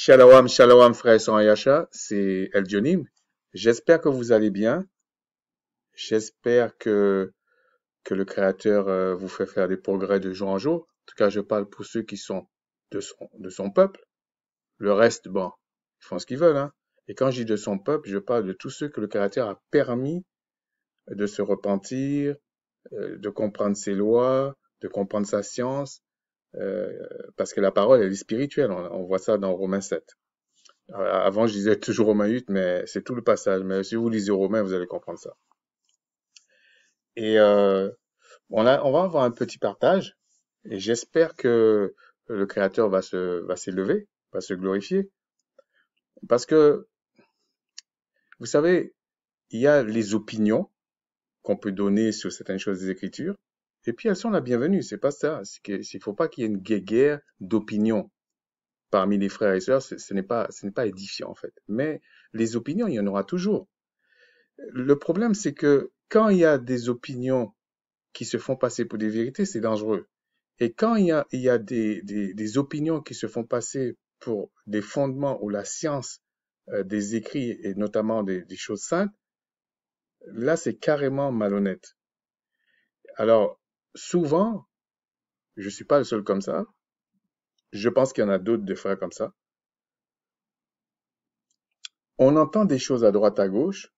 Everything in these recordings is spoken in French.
Shalom, shalom, frères et Yasha, c'est El Dionim. J'espère que vous allez bien. J'espère que, que le Créateur euh, vous fait faire des progrès de jour en jour. En tout cas, je parle pour ceux qui sont de son, de son peuple. Le reste, bon, ils font ce qu'ils veulent. Hein. Et quand je dis de son peuple, je parle de tous ceux que le Créateur a permis de se repentir, euh, de comprendre ses lois, de comprendre sa science, euh, parce que la parole, elle est spirituelle. On, voit ça dans Romains 7. Euh, avant, je disais toujours Romains 8, mais c'est tout le passage. Mais si vous lisez Romains, vous allez comprendre ça. Et euh, on, va avoir un petit partage. Et j'espère que le Créateur va se va s'élever, va se glorifier, parce que vous savez, il y a les opinions qu'on peut donner sur certaines choses des Écritures, et puis elles sont la bienvenue, c'est pas ça. Il ne faut pas qu'il y ait une guéguerre d'opinion parmi les frères et sœurs, ce, n'est pas, ce n'est pas édifiant en fait. Mais les opinions, il y en aura toujours. Le problème, c'est que quand il y a des opinions qui se font passer pour des vérités, c'est dangereux. Et quand il y a, il y a des, des, des, opinions qui se font passer pour des fondements ou la science euh, des écrits et notamment des, des choses saintes, là, c'est carrément malhonnête. Alors, souvent, je suis pas le seul comme ça. Je pense qu'il y en a d'autres de frères comme ça. On entend des choses à droite, à gauche.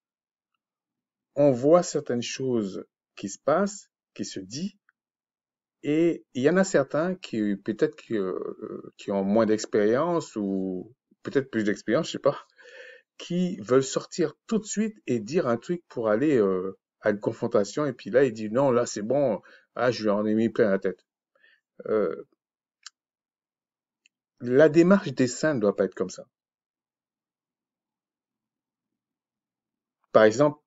On voit certaines choses qui se passent, qui se disent. Et il y en a certains qui, peut-être, qui, euh, qui ont moins d'expérience ou peut-être plus d'expérience, je sais pas, qui veulent sortir tout de suite et dire un truc pour aller euh, à une confrontation. Et puis là, il dit non, là, c'est bon, ah, je lui en ai mis plein la tête. Euh, la démarche des saints ne doit pas être comme ça. Par exemple,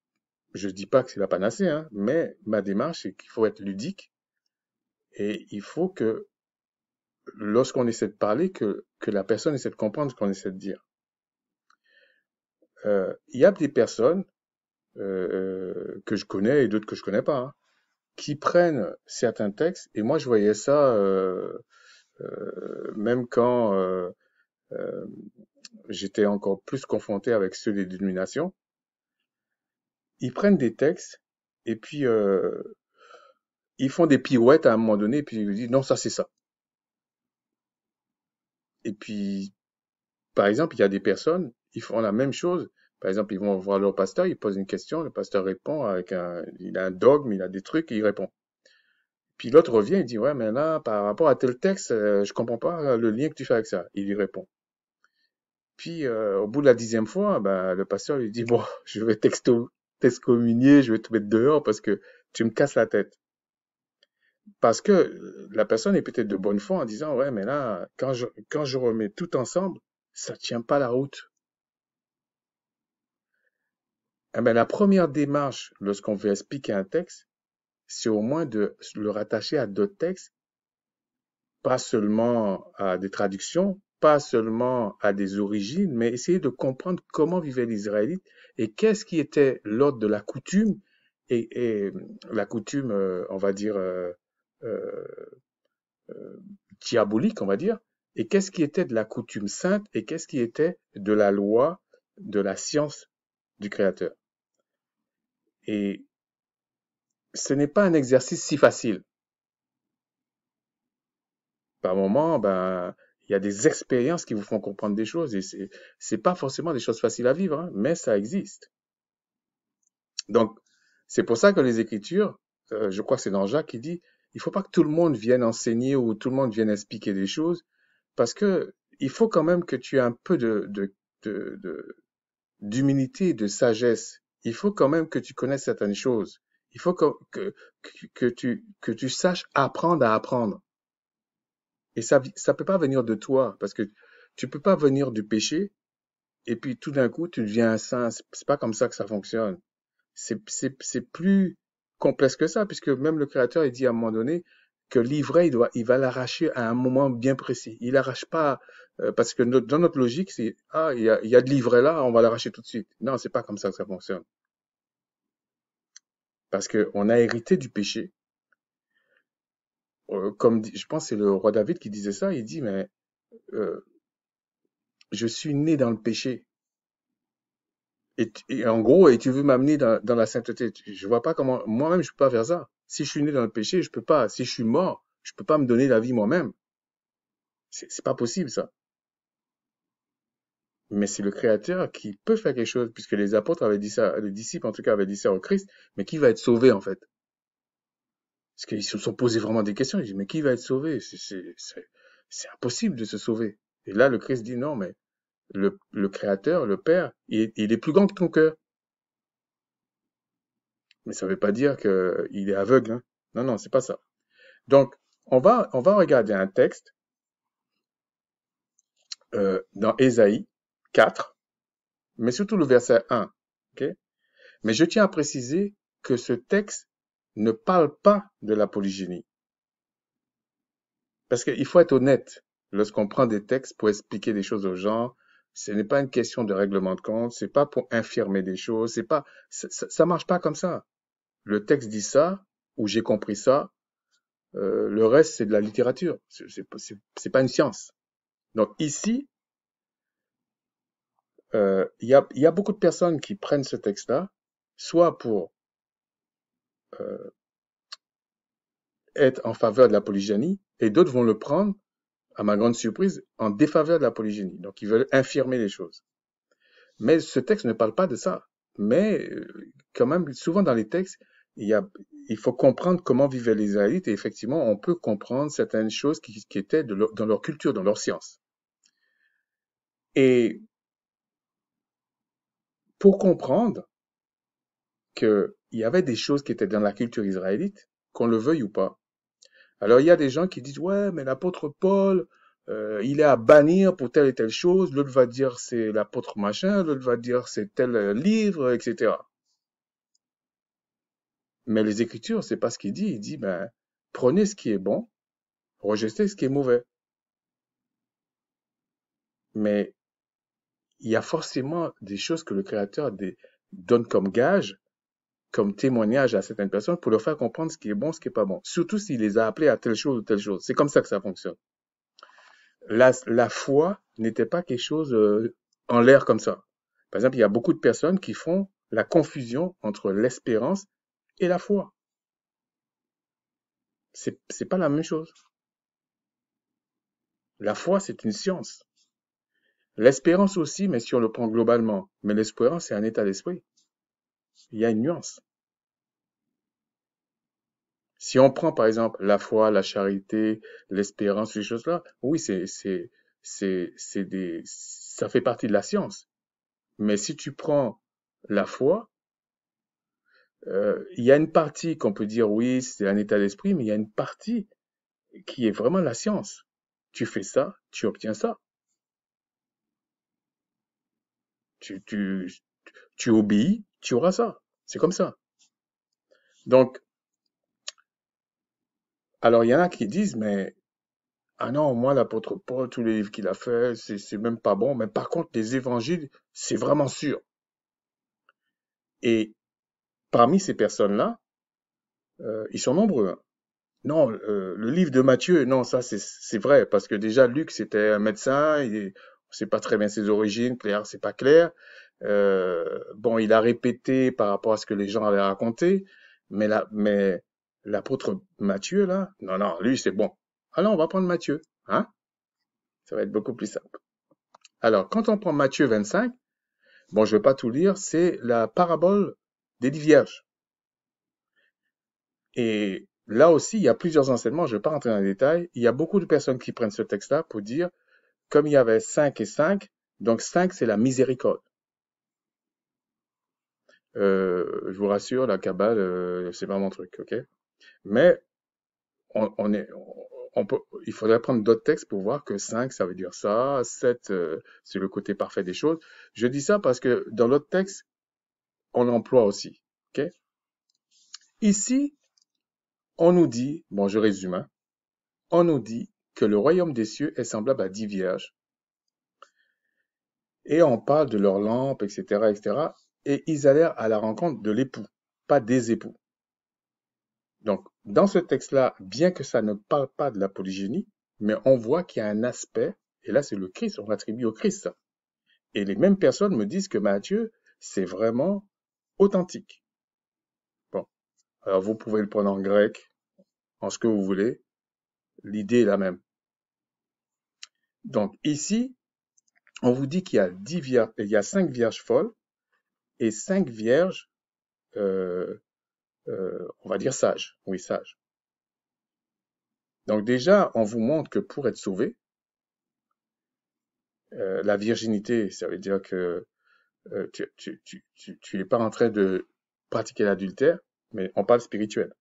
je ne dis pas que c'est la panacée, hein, mais ma démarche, c'est qu'il faut être ludique et il faut que, lorsqu'on essaie de parler, que, que, la personne essaie de comprendre ce qu'on essaie de dire. Euh, il y a des personnes euh, que je connais et d'autres que je connais pas, hein, qui prennent certains textes. Et moi, je voyais ça euh, euh, même quand euh, j'étais encore plus confronté avec ceux des dénominations. Ils prennent des textes et puis ils font des pirouettes à un moment donné, et puis ils disent non, ça c'est ça. Et puis, par exemple, il y a des personnes, ils font la même chose, par exemple, ils vont voir leur pasteur, ils posent une question, le pasteur répond avec un, il a un dogme, il a des trucs, il répond. Puis l'autre revient, il dit, ouais, mais là, par rapport à tel texte, euh, je comprends pas le lien que tu fais avec ça. Il lui répond. Puis, euh, au bout de la dixième fois, ben, le pasteur lui dit, bon, je vais communier, je vais te mettre dehors parce que tu me casses la tête. Parce que la personne est peut-être de bonne foi en disant, ouais, mais là, quand je, quand je remets tout ensemble, ça tient pas la route. Eh ben, la première démarche lorsqu'on veut expliquer un texte, c'est au moins de le rattacher à d'autres textes, pas seulement à des traductions, pas seulement à des origines, mais essayer de comprendre comment vivaient les Israélites et qu'est-ce qui était l'ordre de la coutume et, euh, la coutume, euh, on va dire, euh, diabolique, on va dire, et qu'est-ce qui était de la coutume sainte et qu'est-ce qui était de la loi, de la science du Créateur. Et ce n'est pas un exercice si facile. Par moment, ben, il y a des expériences qui vous font comprendre des choses et c'est, c'est pas forcément des choses faciles à vivre, hein, mais ça existe. Donc, c'est pour ça que les Écritures, euh, je crois que c'est dans Jacques qui dit, il faut pas que tout le monde vienne enseigner ou tout le monde vienne expliquer des choses, parce que il faut quand même que tu aies un peu de, de d'humilité, de sagesse il faut quand même que tu connaisses certaines choses. Il faut que, que, tu, que tu saches apprendre à apprendre. Et ça ne peut pas venir de toi, parce que tu peux pas venir du péché, et puis tout d'un coup, tu deviens un saint. C'est pas comme ça que ça fonctionne. C'est plus complexe que ça, puisque même le Créateur, a dit à un moment donné que l'ivraie, doit, il va l'arracher à un moment bien précis. Il n'arrache pas euh, parce que dans notre logique, c'est ah, il y a, y a de l'ivret là, on va l'arracher tout de suite. Non, c'est pas comme ça que ça fonctionne. Parce que on a hérité du péché. Euh, comme je pense c'est le roi David qui disait ça, il dit mais euh, je suis né dans le péché. Et, et en gros, et tu veux m'amener dans, dans, la sainteté. Je vois pas comment. Moi-même, je peux pas faire ça. Si je suis né dans le péché, je peux pas. Si je suis mort, je peux pas me donner la vie moi-même. C'est pas possible ça mais c'est le Créateur qui peut faire quelque chose, puisque les apôtres avaient dit ça, les disciples en tout cas avaient dit ça au Christ, mais qui va être sauvé en fait Parce qu'ils se sont posés vraiment des questions, ils disent, mais qui va être sauvé C'est impossible de se sauver. Et là, le Christ dit, non, mais le, le Créateur, le Père, il, est plus grand que ton cœur. Mais ça ne veut pas dire qu'il est aveugle. Hein. Non, non, c'est pas ça. Donc, on va, on va regarder un texte euh, dans Ésaïe, 4, mais surtout le verset 1. ok Mais je tiens à préciser que ce texte ne parle pas de la polygénie. Parce qu'il faut être honnête lorsqu'on prend des textes pour expliquer des choses aux gens. Ce n'est pas une question de règlement de compte, c'est pas pour infirmer des choses, c'est pas, ça, ça, marche pas comme ça. Le texte dit ça, ou j'ai compris ça, euh, le reste c'est de la littérature, c'est pas une science. Donc ici, euh, il y, a, y, a, beaucoup de personnes qui prennent ce texte-là, soit pour euh, être en faveur de la polygénie, et d'autres vont le prendre, à ma grande surprise, en défaveur de la polygénie. Donc, ils veulent infirmer les choses. Mais ce texte ne parle pas de ça. Mais euh, quand même, souvent dans les textes, il, y a, il faut comprendre comment vivaient les Israélites, et effectivement, on peut comprendre certaines choses qui, étaient dans leur culture, dans leur science. Et pour comprendre qu'il y avait des choses qui étaient dans la culture israélite, qu'on le veuille ou pas. Alors il y a des gens qui disent ouais mais l'apôtre Paul euh, il est à bannir pour telle et telle chose, l'autre va dire c'est l'apôtre machin, l'autre va dire c'est tel livre, etc. Mais les Écritures, c'est pas ce qu'il dit. Il dit ben prenez ce qui est bon, rejetez ce qui est mauvais. Mais il y a forcément des choses que le Créateur des, donne comme gage, comme témoignage à certaines personnes pour leur faire comprendre ce qui est bon, ce qui est pas bon. Surtout s'il les a appelés à telle chose ou telle chose. C'est comme ça que ça fonctionne. La, la foi n'était pas quelque chose euh, en l'air comme ça. Par exemple, il y a beaucoup de personnes qui font la confusion entre l'espérance et la foi. C'est, c'est pas la même chose. La foi, c'est une science. L'espérance aussi, mais si on le prend globalement. Mais l'espérance, c'est un état d'esprit. Il y a une nuance. Si on prend par exemple la foi, la charité, l'espérance, ces choses-là, oui, c'est, c'est, c'est, c'est des, ça fait partie de la science. Mais si tu prends la foi, euh, il y a une partie qu'on peut dire oui, c'est un état d'esprit, mais il y a une partie qui est vraiment la science. Tu fais ça, tu obtiens ça. tu, obéis, tu auras ça. C'est comme ça. Donc, alors il y en a qui disent, mais, ah non, moi, l'apôtre Paul, tous les livres qu'il a fait, c'est même pas bon, mais par contre, les évangiles, c'est vraiment sûr. Et parmi ces personnes-là, euh, ils sont nombreux. Hein. Non, euh, le livre de Matthieu, non, ça c'est vrai, parce que déjà Luc c'était un médecin, il, c'est pas très bien ses origines, clair c'est pas clair. Euh, bon, il a répété par rapport à ce que les gens avaient raconté, mais là, mais l'apôtre Matthieu là, non non, lui c'est bon. Alors on va prendre Matthieu, hein Ça va être beaucoup plus simple. Alors quand on prend Matthieu 25, bon je vais pas tout lire, c'est la parabole des dix vierges. Et là aussi, il y a plusieurs enseignements, je ne vais pas rentrer dans les détails. Il y a beaucoup de personnes qui prennent ce texte-là pour dire comme il y avait 5 et 5, donc 5 c'est la miséricorde. Euh, je vous rassure, la Kabbale, euh, c'est pas mon truc, ok Mais on, est, on peut, il faudrait prendre d'autres textes pour voir que 5, ça veut dire ça, 7, euh, c'est le côté parfait des choses. Je dis ça parce que dans l'autre texte, on l'emploie aussi, ok Ici, on nous dit, bon, je résume, hein. on nous dit que le royaume des cieux est semblable à dix vierges. Et on parle de leurs lampes, etc., etc. Et ils allèrent à la rencontre de l'époux, pas des époux. Donc, dans ce texte-là, bien que ça ne parle pas de la polygénie, mais on voit qu'il y a un aspect, et là c'est le Christ, on l'attribue au Christ. Et les mêmes personnes me disent que Matthieu, c'est vraiment authentique. Bon, alors vous pouvez le prendre en grec, en ce que vous voulez, l'idée est la même. Donc ici, on vous dit qu'il y a, cinq vierges, il a vierges folles et cinq vierges, euh, euh, on va dire sages. Oui, sages. Donc déjà, on vous montre que pour être sauvé, euh, la virginité, ça veut dire que tu n'es pas en train de pratiquer l'adultère, mais on parle spirituel.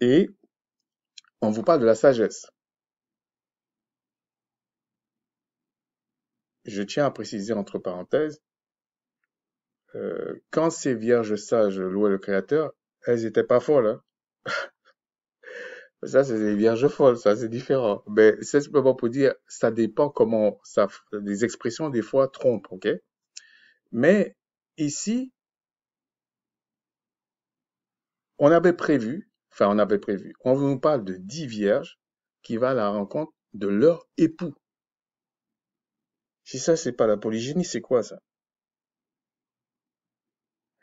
Et on vous parle de la sagesse. je tiens à préciser entre parenthèses, euh, quand ces vierges sages louaient le Créateur, elles n'étaient pas folles. Hein. ça, c'est des vierges folles, ça, c'est différent. Mais c'est simplement pour dire, ça dépend comment, ça, les expressions des fois trompent, ok Mais ici, on avait prévu, enfin, on avait prévu, on nous parle de dix vierges qui vont à la rencontre de leur époux. Si ça, c'est pas la polygynie, c'est quoi ça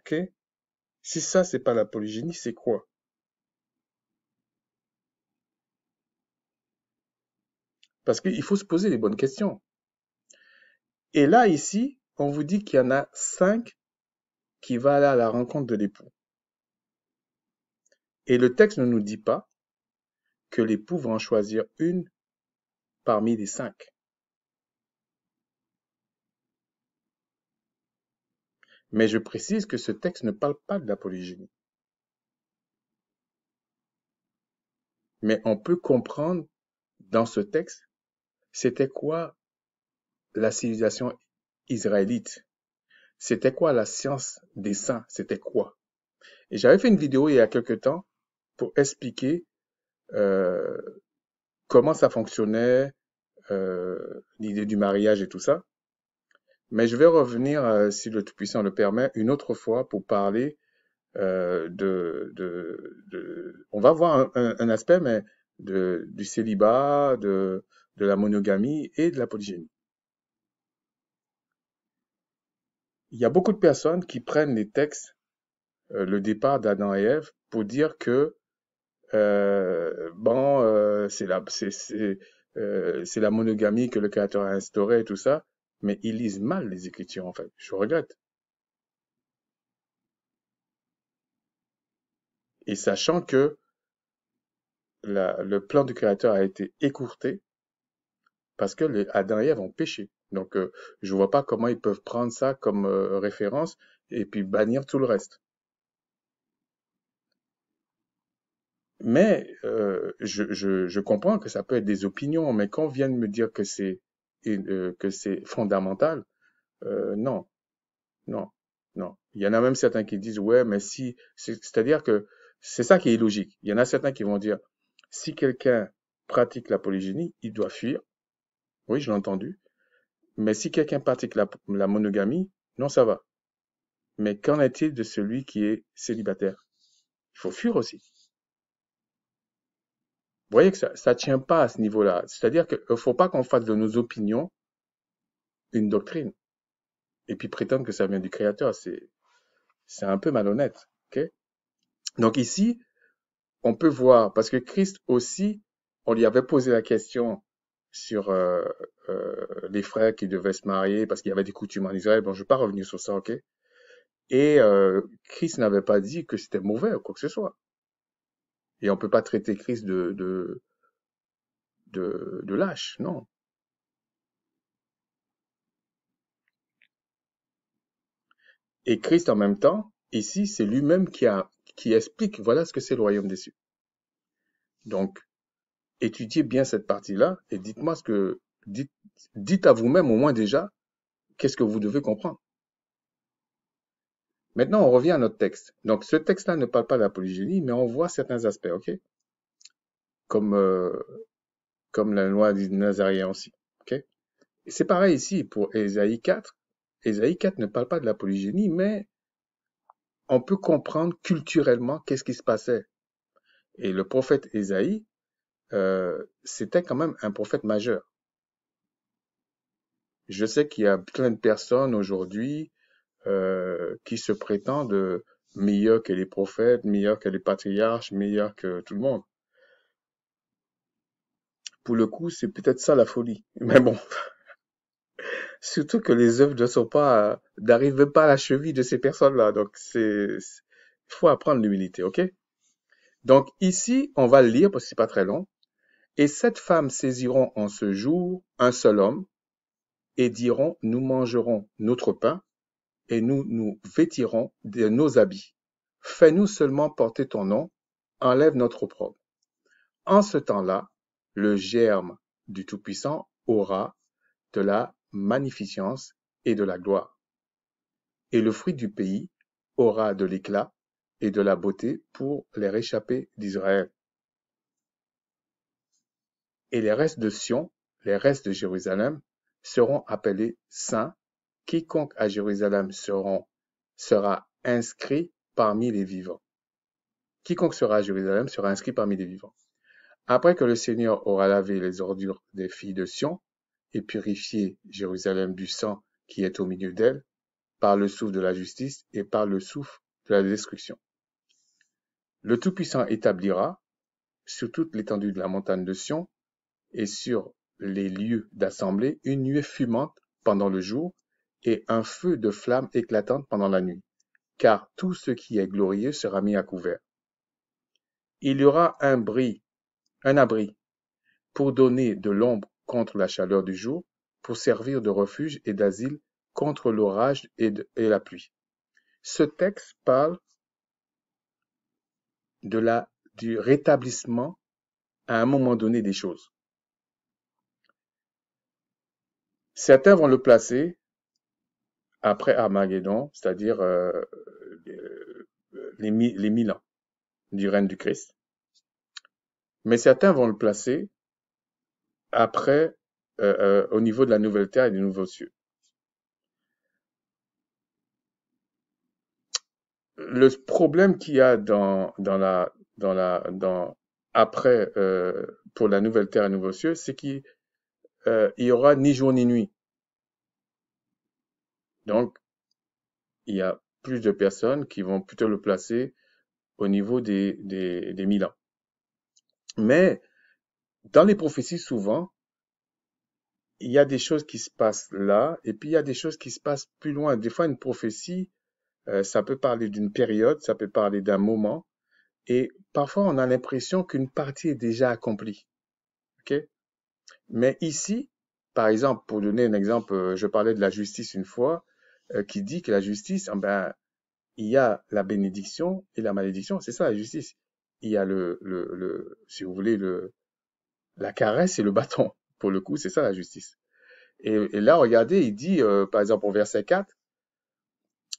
Ok Si ça, c'est pas la polygynie, c'est quoi Parce qu'il faut se poser les bonnes questions. Et là, ici, on vous dit qu'il y en a cinq qui va aller à la rencontre de l'époux. Et le texte ne nous dit pas que l'époux va en choisir une parmi les cinq. Mais je précise que ce texte ne parle pas de la polygénie. Mais on peut comprendre dans ce texte, c'était quoi la civilisation israélite? C'était quoi la science des saints? C'était quoi? Et j'avais fait une vidéo il y a quelque temps pour expliquer euh, comment ça fonctionnait, euh, l'idée du mariage et tout ça. Mais je vais revenir, euh, si le Tout-Puissant le permet, une autre fois pour parler euh, de, de, de, On va voir un, aspect, mais de, du célibat, de, de la monogamie et de la polygynie. Il y a beaucoup de personnes qui prennent les textes, euh, le départ d'Adam et Ève, pour dire que bon, c'est la, c'est, c'est, la monogamie que le Créateur a instaurée et tout ça mais ils lisent mal les Écritures, en fait. Je regrette. Et sachant que le plan du Créateur a été écourté parce que les Adam et Ève ont péché. Donc, je euh, je vois pas comment ils peuvent prendre ça comme euh, référence et puis bannir tout le reste. Mais euh, je, comprends que ça peut être des opinions, mais vient de me dire que c'est et, euh, que c'est fondamental, euh, non, non, non. Il y en a même certains qui disent ouais, mais si, c'est-à-dire que c'est ça qui est illogique. Il y en a certains qui vont dire si quelqu'un pratique la polygénie, il doit fuir. Oui, je l'ai entendu. Mais si quelqu'un pratique la, la monogamie, non, ça va. Mais qu'en est-il de celui qui est célibataire Il faut fuir aussi. Vous voyez que ça ne tient pas à ce niveau-là. C'est-à-dire qu'il ne euh, faut pas qu'on fasse de nos opinions une doctrine et puis prétendre que ça vient du Créateur. C'est, c'est un peu malhonnête. Donc ici, on peut voir, parce que Christ aussi, on lui avait posé la question sur euh, euh, les frères qui devaient se marier parce qu'il y avait des coutumes en Israël. Bon, je ne vais pas revenir sur ça, ok Et Christ n'avait pas dit que c'était mauvais ou quoi que ce soit. Et on ne peut pas traiter Christ de, de, de, lâche, non. Et Christ en même temps, ici, c'est lui-même qui, a, qui explique, voilà ce que c'est le royaume des cieux. Donc, étudiez bien cette partie-là et dites-moi ce que, dites à vous-même au moins déjà, qu'est-ce que vous devez comprendre. Maintenant, on revient à notre texte. Donc, ce texte-là ne parle pas de la polygénie, mais on voit certains aspects, ok Comme, euh, comme la loi des Nazaréens aussi, ok C'est pareil ici pour Ésaïe 4. Ésaïe 4 ne parle pas de la polygénie, mais on peut comprendre culturellement qu'est-ce qui se passait. Et le prophète Ésaïe, euh, c'était quand même un prophète majeur. Je sais qu'il y a plein de personnes aujourd'hui euh, qui se prétendent meilleurs que les prophètes, meilleurs que les patriarches, meilleurs que tout le monde. Pour le coup, c'est peut-être ça la folie. Mais bon, surtout que les œuvres ne sont pas, n'arrivent pas à la cheville de ces personnes-là. Donc, il faut apprendre l'humilité, ok? Donc, ici, on va le lire parce que c'est pas très long. Et sept femmes saisiront en ce jour un seul homme et diront, nous mangerons notre pain et nous nous vêtirons de nos habits. Fais-nous seulement porter ton nom, enlève notre opprobre. En ce temps-là, le germe du Tout-Puissant aura de la magnificence et de la gloire. Et le fruit du pays aura de l'éclat et de la beauté pour les réchappés d'Israël. Et les restes de Sion, les restes de Jérusalem, seront appelés saints quiconque à Jérusalem seront, sera inscrit parmi les vivants. Quiconque sera à Jérusalem sera inscrit parmi les vivants. Après que le Seigneur aura lavé les ordures des filles de Sion et purifié Jérusalem du sang qui est au milieu d'elle, par le souffle de la justice et par le souffle de la destruction. Le Tout-Puissant établira, sur toute l'étendue de la montagne de Sion et sur les lieux d'assemblée, une nuée fumante pendant le jour et un feu de flammes éclatantes pendant la nuit, car tout ce qui est glorieux sera mis à couvert. Il y aura un bris, un abri, pour donner de l'ombre contre la chaleur du jour, pour servir de refuge et d'asile contre l'orage et, et, la pluie. Ce texte parle de la, du rétablissement à un moment donné des choses. Certains vont le placer après Armageddon, c'est-à-dire euh, euh, les, mille ans du règne du Christ. Mais certains vont le placer après, euh, au niveau de la nouvelle terre et du nouveaux cieux. Le problème qu'il y a dans, dans la, dans la, après, pour la nouvelle terre et nouveaux cieux, c'est qu'il il y aura ni jour ni nuit. Donc, il y a plus de personnes qui vont plutôt le placer au niveau des, des, des mille ans. Mais, dans les prophéties, souvent, il y a des choses qui se passent là, et puis il y a des choses qui se passent plus loin. Des fois, une prophétie, euh, ça peut parler d'une période, ça peut parler d'un moment, et parfois on a l'impression qu'une partie est déjà accomplie. Mais ici, par exemple, pour donner un exemple, euh, je parlais de la justice une fois, euh, qui dit que la justice, eh ben, il y a la bénédiction et la malédiction, c'est ça la justice. Il y a le, le, le, si vous voulez, le, la caresse et le bâton. Pour le coup, c'est ça la justice. Et, là, regardez, il dit, euh, par exemple, au verset 4,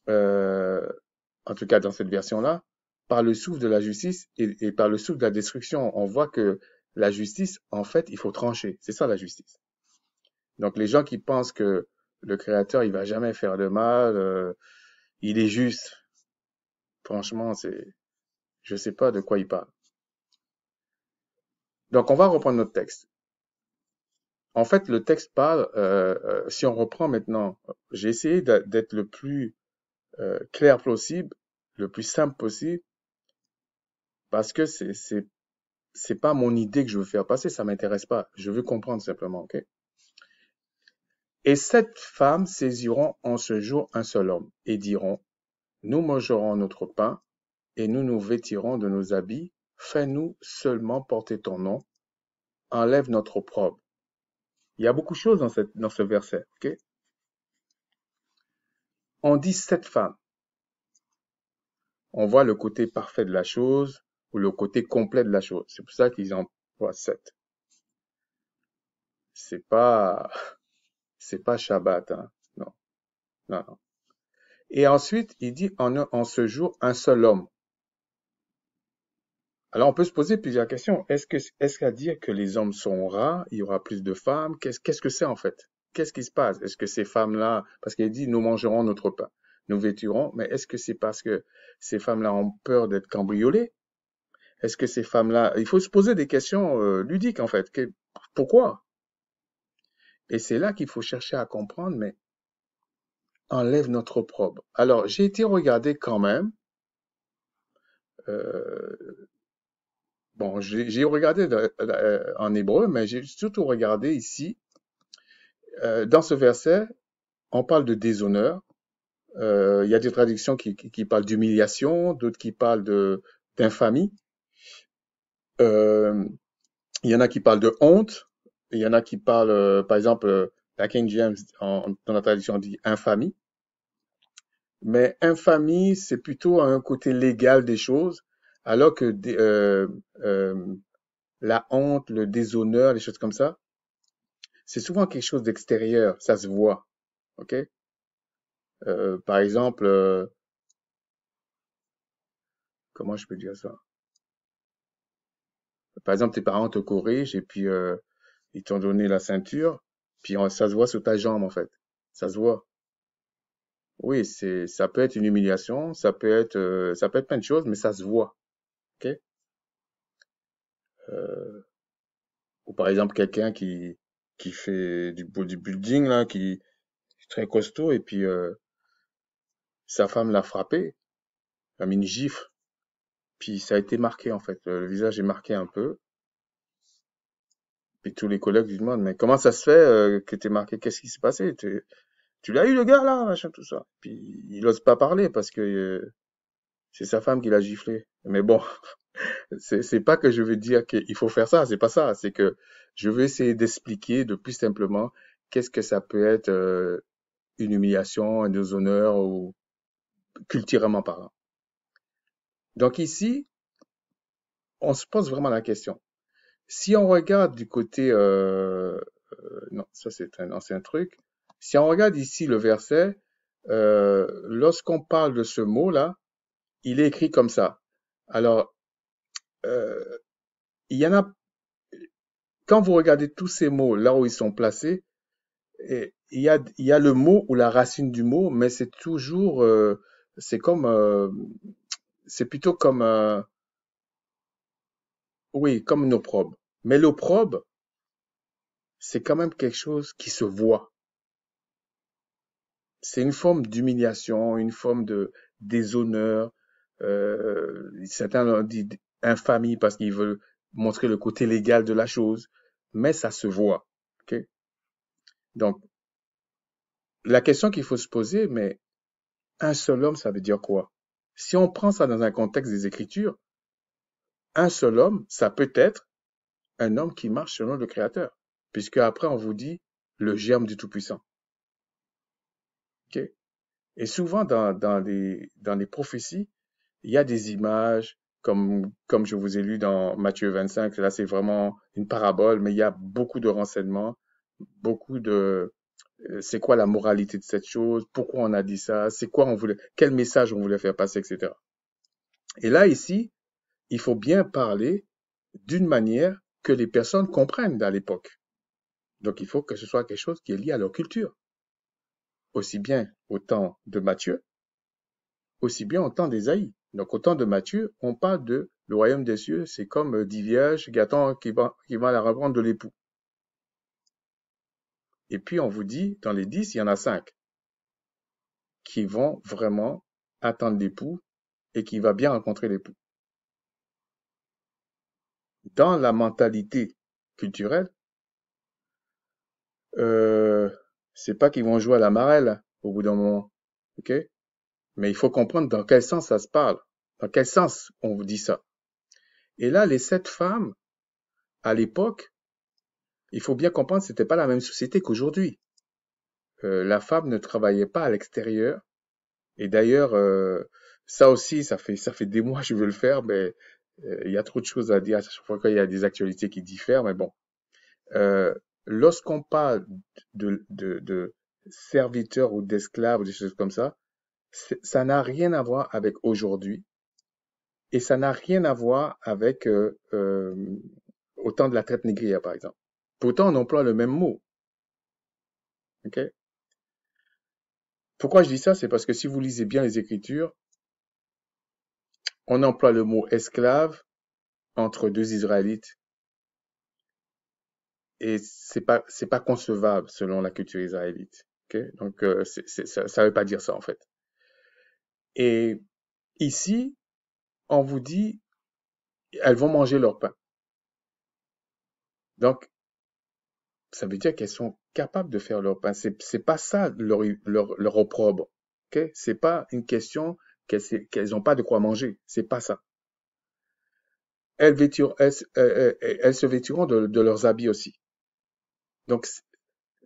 euh, en tout cas dans cette version-là, par le souffle de la justice et, par le souffle de la destruction, on voit que la justice, en fait, il faut trancher. C'est ça la justice. Donc les gens qui pensent que le créateur, il va jamais faire de mal. Euh, il est juste. Franchement, c'est, je sais pas de quoi il parle. Donc, on va reprendre notre texte. En fait, le texte parle. Euh, euh, si on reprend maintenant, j'ai essayé d'être le plus clair possible, le plus simple possible, parce que c'est c'est pas mon idée que je veux faire passer, ça m'intéresse pas. Je veux comprendre simplement, ok et sept femmes saisiront en ce jour un seul homme, et diront, Nous mangerons notre pain, et nous nous vêtirons de nos habits, fais-nous seulement porter ton nom, enlève notre propre. » Il y a beaucoup de choses dans, ce verset, On dit sept femmes. On voit le côté parfait de la chose, ou le côté complet de la chose. C'est pour ça qu'ils emploient sept. C'est pas c'est pas Shabbat, hein? Non. Non, Et ensuite, il dit, en ce jour un seul homme. Alors, on peut se poser plusieurs questions. Est-ce que, est-ce qu'à dire que les hommes sont rares, il y aura plus de femmes? Qu'est-ce, que c'est en fait? Qu'est-ce qui se passe? Est-ce que ces femmes-là, parce qu'il dit, nous mangerons notre pain, nous vêturons, mais est-ce que c'est parce que ces femmes-là ont peur d'être cambriolées? Est-ce que ces femmes-là, il faut se poser des questions euh, ludiques en fait. pourquoi et c'est là qu'il faut chercher à comprendre, mais enlève notre propre. Alors, j'ai été regarder quand même. Euh, bon, j'ai regardé euh, en hébreu, mais j'ai surtout regardé ici. Euh, dans ce verset, on parle de déshonneur. Il y a des traductions qui, parlent d'humiliation, d'autres qui parlent d'infamie. Il y en a qui parlent de honte. Il y en a qui parlent, euh, par exemple, la euh, King James, en, dans la tradition, dit infamie. Mais infamie, c'est plutôt un côté légal des choses, alors que euh, la honte, le déshonneur, les choses comme ça, c'est souvent quelque chose d'extérieur, ça se voit. ok Par exemple, comment je peux dire ça Par exemple, tes parents te corrigent et puis ils t'ont donné la ceinture, puis ça se voit sur ta jambe en fait. Ça se voit. Oui, c'est ça peut être une humiliation, ça peut être euh, ça peut être plein de choses, mais ça se voit. OK euh, ou par exemple quelqu'un qui qui fait du bodybuilding là, qui est très costaud et puis euh, sa femme l'a frappé, a mis une gifle, puis ça a été marqué en fait, le visage est marqué un peu, puis tous les collègues lui demandent, mais comment ça se fait euh, que que es marqué Qu'est-ce qui s'est passé Tu, tu l'as eu le gars là, machin, tout ça. Puis il n'ose pas parler parce que euh, c'est sa femme qui l'a giflé. Mais bon, c'est pas que je veux dire qu'il faut faire ça, c'est pas ça. C'est que je veux essayer d'expliquer de plus simplement qu'est-ce que ça peut être euh, une humiliation, un déshonneur ou culturellement parlant. Donc ici, on se pose vraiment la question si on regarde du côté... Euh, euh, non, ça c'est un ancien truc. Si on regarde ici le verset, euh, lorsqu'on parle de ce mot-là, il est écrit comme ça. Alors, il y en a... Quand vous regardez tous ces mots là où ils sont placés, il y a, le mot ou la racine du mot, mais c'est toujours, c'est comme, c'est plutôt comme, oui, comme une opprobre. Mais l'opprobe, c'est quand même quelque chose qui se voit. C'est une forme d'humiliation, une forme de déshonneur. Euh, certains l'ont dit infamie parce qu'ils veulent montrer le côté légal de la chose, mais ça se voit. Donc, la question qu'il faut se poser, mais un seul homme, ça veut dire quoi Si on prend ça dans un contexte des Écritures, un seul homme, ça peut être un homme qui marche selon le Créateur. Puisque après, on vous dit le germe du Tout-Puissant. Ok? Et souvent, dans, dans, les, prophéties, il y a des images, comme, comme je vous ai lu dans Matthieu 25, là c'est vraiment une parabole, mais il y a beaucoup de renseignements, beaucoup de euh, c'est quoi la moralité de cette chose, pourquoi on a dit ça, c'est quoi on voulait, quel message on voulait faire passer, etc. Et là ici, il faut bien parler d'une manière que les personnes comprennent à l'époque. Donc il faut que ce soit quelque chose qui est lié à leur culture. Aussi bien au temps de Matthieu, aussi bien au temps d'Ésaïe. Donc au temps de Matthieu, on parle de le royaume des cieux, c'est comme dix vierges qui qui va, qui va la reprendre de l'époux. Et puis on vous dit, dans les dix, il y en a cinq qui vont vraiment attendre l'époux et qui va bien rencontrer l'époux dans la mentalité culturelle, euh, c'est pas qu'ils vont jouer à la marelle au bout d'un moment, ok Mais il faut comprendre dans quel sens ça se parle, dans quel sens on vous dit ça. Et là, les sept femmes, à l'époque, il faut bien comprendre, c'était pas la même société qu'aujourd'hui. Euh, la femme ne travaillait pas à l'extérieur. Et d'ailleurs, euh, ça aussi, ça fait ça fait des mois que je veux le faire, mais euh, il y a trop de choses à dire à chaque fois qu'il y a des actualités qui diffèrent, mais bon. Euh, Lorsqu'on parle de, de, de serviteurs ou d'esclaves ou des choses comme ça, ça n'a rien à voir avec aujourd'hui et ça n'a rien à voir avec euh, euh, au temps de la traite négrière, par exemple. Pourtant, on emploie le même mot. OK Pourquoi je dis ça C'est parce que si vous lisez bien les Écritures, on emploie le mot esclave entre deux Israélites. Et c'est pas, c'est pas concevable selon la culture israélite. Donc, euh, ça, veut pas dire ça, en fait. Et ici, on vous dit, elles vont manger leur pain. Donc, ça veut dire qu'elles sont capables de faire leur pain. C'est, c'est pas ça leur, leur, leur opprobre. Okay? C'est pas une question qu'elles n'ont pas de quoi manger. C'est pas ça. Elles, euh, euh, euh, se vêtiront de, leurs habits aussi. Donc,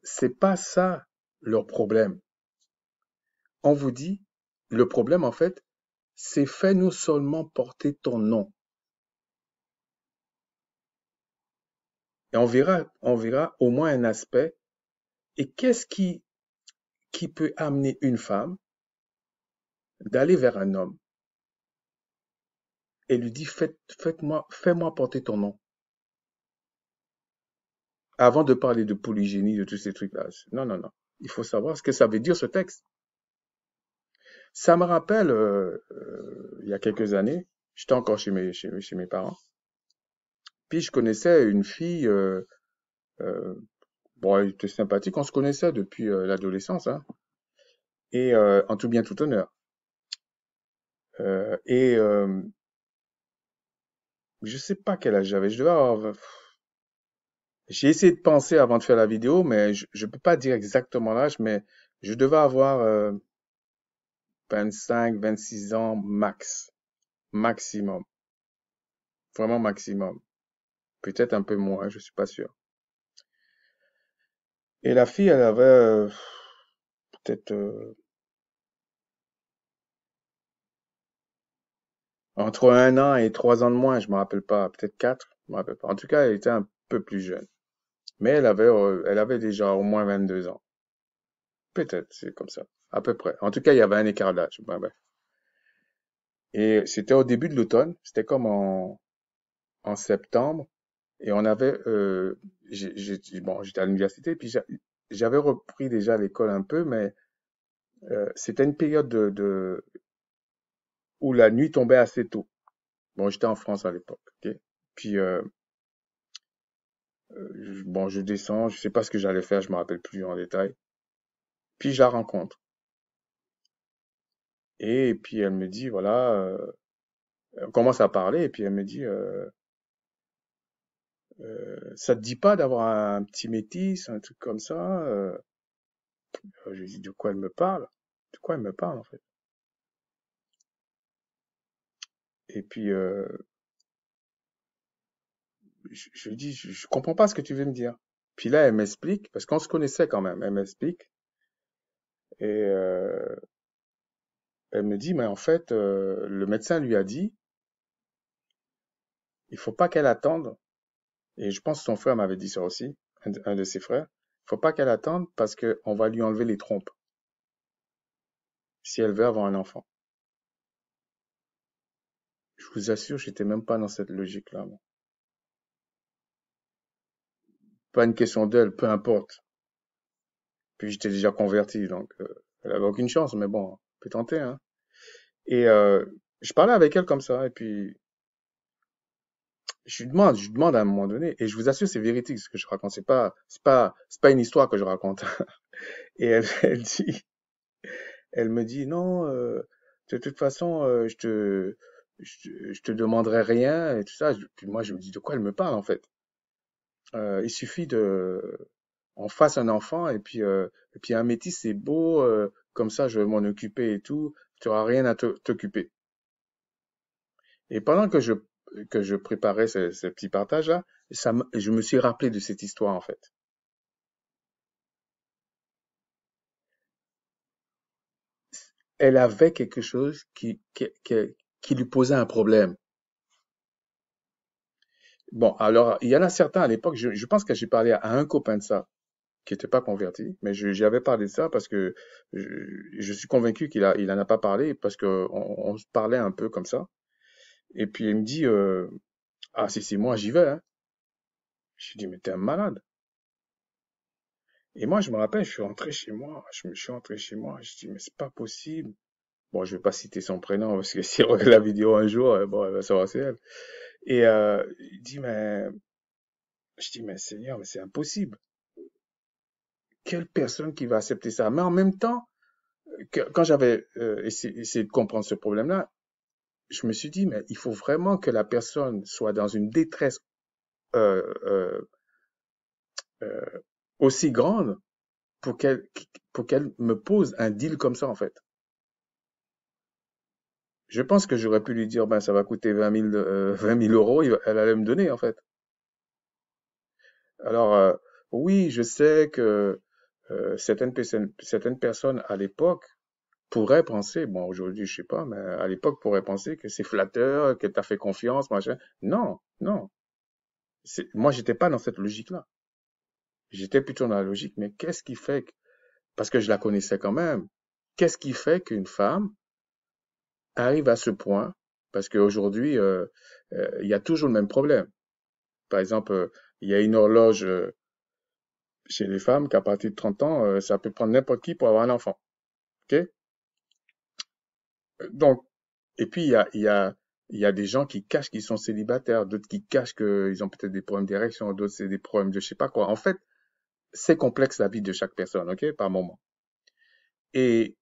c'est pas ça leur problème. On vous dit, le problème en fait, c'est fais-nous seulement porter ton nom. Et on verra, on verra au moins un aspect. Et qu'est-ce qui, qui peut amener une femme d'aller vers un homme et lui dit, faites, moi fais-moi porter ton nom. Avant de parler de polygénie, de tous ces trucs-là. Non, non, non. Il faut savoir ce que ça veut dire ce texte. Ça me rappelle, euh, euh, il y a quelques années, j'étais encore chez mes, chez, mes parents. Puis je connaissais une fille, euh, bon, elle était sympathique, on se connaissait depuis l'adolescence, hein, Et en tout bien tout honneur. Euh, et euh, je sais pas quel âge j'avais. Je devais euh, J'ai essayé de penser avant de faire la vidéo, mais je, ne peux pas dire exactement l'âge, mais je devais avoir 25, 26 ans max, maximum, vraiment maximum. Peut-être un peu moins, je suis pas sûr. Et la fille, elle avait peut-être entre un an et trois ans de moins, je me rappelle pas, peut-être quatre, je me rappelle pas. En tout cas, elle était un peu plus jeune. Mais elle avait, euh, elle avait déjà au moins 22 ans. Peut-être, c'est comme ça, à peu près. En tout cas, il y avait un écart d'âge. Bah, et c'était au début de l'automne, c'était comme en, en septembre, et on avait, euh, j'étais bon, à l'université, puis j'avais repris déjà l'école un peu, mais euh, c'était une période de, de où la nuit tombait assez tôt. Bon, j'étais en France à l'époque, ok. Puis euh, euh, bon, je descends, je sais pas ce que j'allais faire, je me rappelle plus en détail. Puis je la rencontre. Et, puis elle me dit voilà, euh, on commence à parler et puis elle me dit ça te dit pas d'avoir un petit métis, un truc comme ça Je lui dis de quoi elle me parle De quoi elle me parle en fait Et puis, je, lui dis, je, comprends pas ce que tu veux me dire. Puis là, elle m'explique, parce qu'on se connaissait quand même, elle m'explique. Et elle me dit, mais en fait, le médecin lui a dit, il faut pas qu'elle attende. Et je pense que son frère m'avait dit ça aussi, un de, ses frères. Il faut pas qu'elle attende parce qu'on va lui enlever les trompes. Si elle veut avoir un enfant je vous assure, j'étais même pas dans cette logique-là. Pas une question d'elle, peu importe. Puis j'étais déjà converti, donc euh, elle avait aucune chance, mais bon, on peut tenter. Hein. Et euh, je parlais avec elle comme ça, et puis je lui demande, je lui demande à un moment donné, et je vous assure, c'est véridique ce que je raconte, c'est pas, c'est pas, c'est pas une histoire que je raconte. et elle, elle dit, elle me dit non, euh, de toute façon, euh, je te je, te demanderai rien et tout ça. Puis moi, je me dis de quoi elle me parle en fait. Euh, il suffit de, on fasse un enfant et puis, euh, et puis un métis c'est beau, euh, comme ça je vais m'en occuper et tout. Tu auras rien à t'occuper. Et pendant que je que je préparais ce, ce petit partage là, ça, je me suis rappelé de cette histoire en fait. Elle avait quelque chose qui, qui, qui qui lui posait un problème. Bon, alors, il y en a certains à l'époque, je, pense que j'ai parlé à un copain de ça, qui n'était pas converti, mais j'avais parlé de ça parce que je, suis convaincu qu'il il en a pas parlé parce qu'on se parlait un peu comme ça. Et puis il me dit, euh, ah si c'est moi, j'y vais. Hein. Je dit, mais t'es un malade. Et moi, je me rappelle, je suis rentré chez moi, je me suis rentré chez moi, je dis, mais c'est pas possible. Bon, je vais pas citer son prénom parce que si on regarde la vidéo un jour, euh, bon, elle va savoir c'est elle. Et euh, il dit, mais je dis, mais Seigneur, mais c'est impossible. Quelle personne qui va accepter ça Mais en même temps, quand j'avais euh, essayé, de comprendre ce problème-là, je me suis dit, mais il faut vraiment que la personne soit dans une détresse euh, euh, euh, aussi grande pour qu'elle pour qu'elle me pose un deal comme ça en fait je pense que j'aurais pu lui dire, ben, ça va coûter 20 000, euh, euros, elle allait me donner, en fait. Alors, euh, oui, je sais que euh, certaines, personnes, certaines personnes à l'époque pourraient penser, bon, aujourd'hui, je sais pas, mais à l'époque pourraient penser que c'est flatteur, qu'elle t'a fait confiance, machin. Non, non. Moi, j'étais pas dans cette logique-là. J'étais plutôt dans la logique, mais qu'est-ce qui fait que, parce que je la connaissais quand même, qu'est-ce qui fait qu'une femme arrive à ce point, parce qu'aujourd'hui, euh, euh, il euh, y a toujours le même problème. Par exemple, euh, il y a une horloge chez les femmes qu'à partir de 30 ans, ça peut prendre n'importe qui pour avoir un enfant. OK Donc, et puis, il y a, y a il y a des gens qui cachent qu'ils sont célibataires, d'autres qui cachent qu'ils ont peut-être des problèmes d'érection, d'autres c'est des problèmes de je sais pas quoi. En fait, c'est complexe la vie de chaque personne, ok, par moment. Et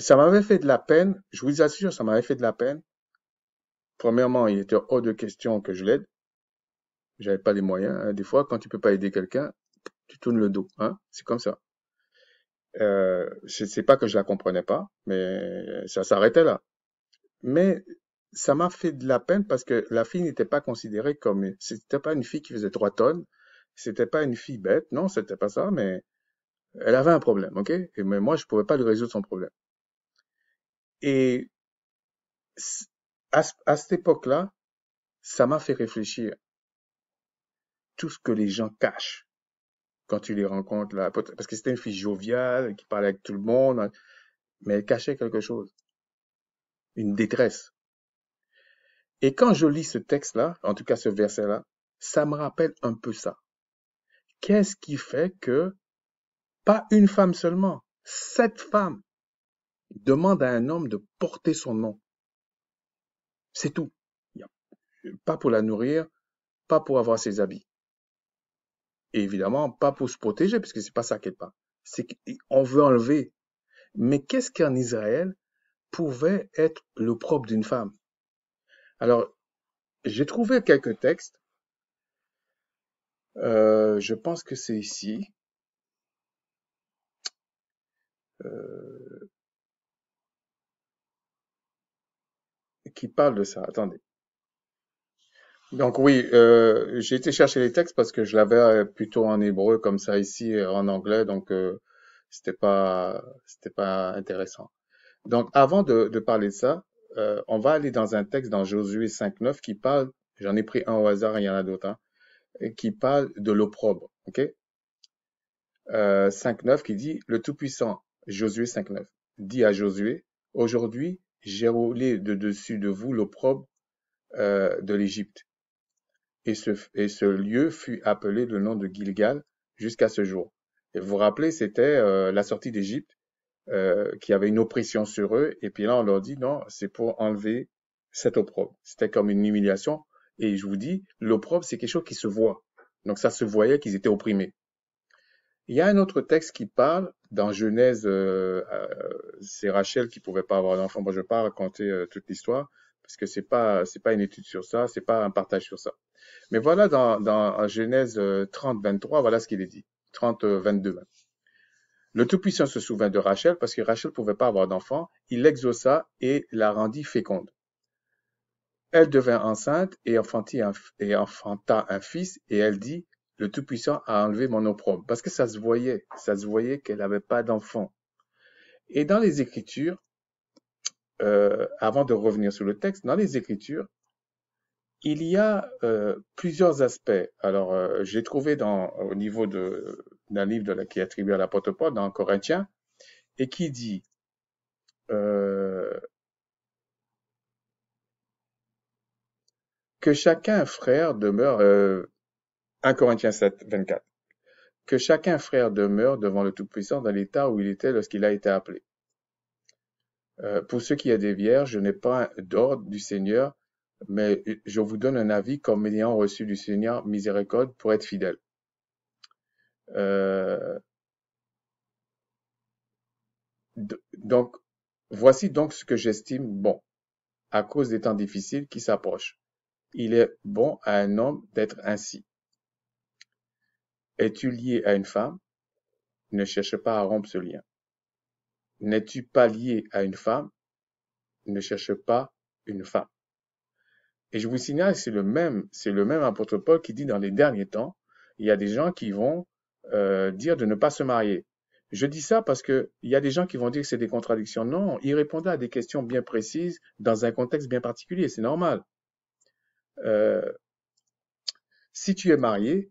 ça m'avait fait de la peine, je vous assure, ça m'avait fait de la peine. Premièrement, il était hors de question que je l'aide. J'avais pas les moyens. Hein, des fois, quand tu peux pas aider quelqu'un, tu tournes le dos. Hein. C'est comme ça. Euh, c'est pas que je la comprenais pas, mais ça s'arrêtait là. Mais ça m'a fait de la peine parce que la fille n'était pas considérée comme, c'était pas une fille qui faisait trois tonnes, c'était pas une fille bête, non, c'était pas ça, mais elle avait un problème, ok? Et, mais moi, je pouvais pas lui résoudre son problème. Et à, cette époque-là, ça m'a fait réfléchir. Tout ce que les gens cachent quand tu les rencontres là, parce que c'était une fille joviale qui parlait avec tout le monde, hein, mais elle cachait quelque chose, une détresse. Et quand je lis ce texte-là, en tout cas ce verset-là, ça me rappelle un peu ça. Qu'est-ce qui fait que, pas une femme seulement, sept femmes demande à un homme de porter son nom. C'est tout. Pas pour la nourrir, pas pour avoir ses habits. Et évidemment, pas pour se protéger, puisque que c'est pas ça qu'elle parle. C'est qu'on veut enlever. Mais qu'est-ce qu'en Israël pouvait être le propre d'une femme? Alors, j'ai trouvé quelques textes. Euh, je pense que c'est ici. Euh, qui parle de ça. Attendez. Donc oui, euh, j'ai été chercher les textes parce que je l'avais euh, plutôt en hébreu comme ça ici euh, en anglais, donc c'était pas c'était pas intéressant. Donc avant de, parler de ça, on va aller dans un texte dans Josué 5.9 qui parle, j'en ai pris un au hasard, il y en a d'autres, hein, qui parle de l'opprobre, ok 5.9 qui dit, le Tout-Puissant, Josué 5.9, dit à Josué, aujourd'hui, « J'ai roulé de dessus de vous l'opprobre euh, de l'Égypte. Et ce, ce lieu fut appelé le nom de Gilgal jusqu'à ce jour. Et vous vous rappelez, c'était euh, la sortie d'Égypte euh, qui avait une oppression sur eux. Et puis là, on leur dit, non, c'est pour enlever cette opprobre. C'était comme une humiliation. Et je vous dis, l'opprobre, c'est quelque chose qui se voit. Donc ça se voyait qu'ils étaient opprimés. Il y a un autre texte qui parle, dans Genèse, euh, euh, c'est Rachel qui pouvait pas avoir d'enfant. Bon, je ne vais pas raconter euh, toute l'histoire, parce que c'est pas c'est pas une étude sur ça, c'est pas un partage sur ça. Mais voilà, dans, dans Genèse 30, 23, voilà ce qu'il est dit. 30, 22 Le Tout-Puissant se souvint de Rachel, parce que Rachel pouvait pas avoir d'enfant. Il l'exauça et la rendit féconde. Elle devint enceinte et enfanta un fils, et elle dit, le Tout-Puissant a enlevé mon opprobre. Parce que ça se voyait, ça se voyait qu'elle n'avait pas d'enfant. Et dans les Écritures, euh, avant de revenir sur le texte, dans les Écritures, il y a euh, plusieurs aspects. Alors, euh, j'ai trouvé dans, au niveau d'un livre de la, qui est attribué à l'apôtre Paul, dans Corinthiens, et qui dit que chacun frère demeure 1 Corinthiens 7, 24. Que chacun frère demeure devant le Tout-Puissant dans l'état où il était lorsqu'il a été appelé. Euh, pour ceux qui a des vierges, je n'ai pas d'ordre du Seigneur, mais je vous donne un avis comme ayant reçu du Seigneur miséricorde pour être fidèle. Euh, donc, voici donc ce que j'estime bon, à cause des temps difficiles qui s'approchent. Il est bon à un homme d'être ainsi. Es-tu lié à une femme? Ne cherche pas à rompre ce lien. N'es-tu pas lié à une femme? Ne cherche pas une femme. Et je vous signale, c'est le même, c'est le même apôtre Paul qui dit dans les derniers temps, il y a des gens qui vont euh, dire de ne pas se marier. Je dis ça parce que il y a des gens qui vont dire que c'est des contradictions. Non, il répondait à des questions bien précises dans un contexte bien particulier. C'est normal. Euh, si tu es marié,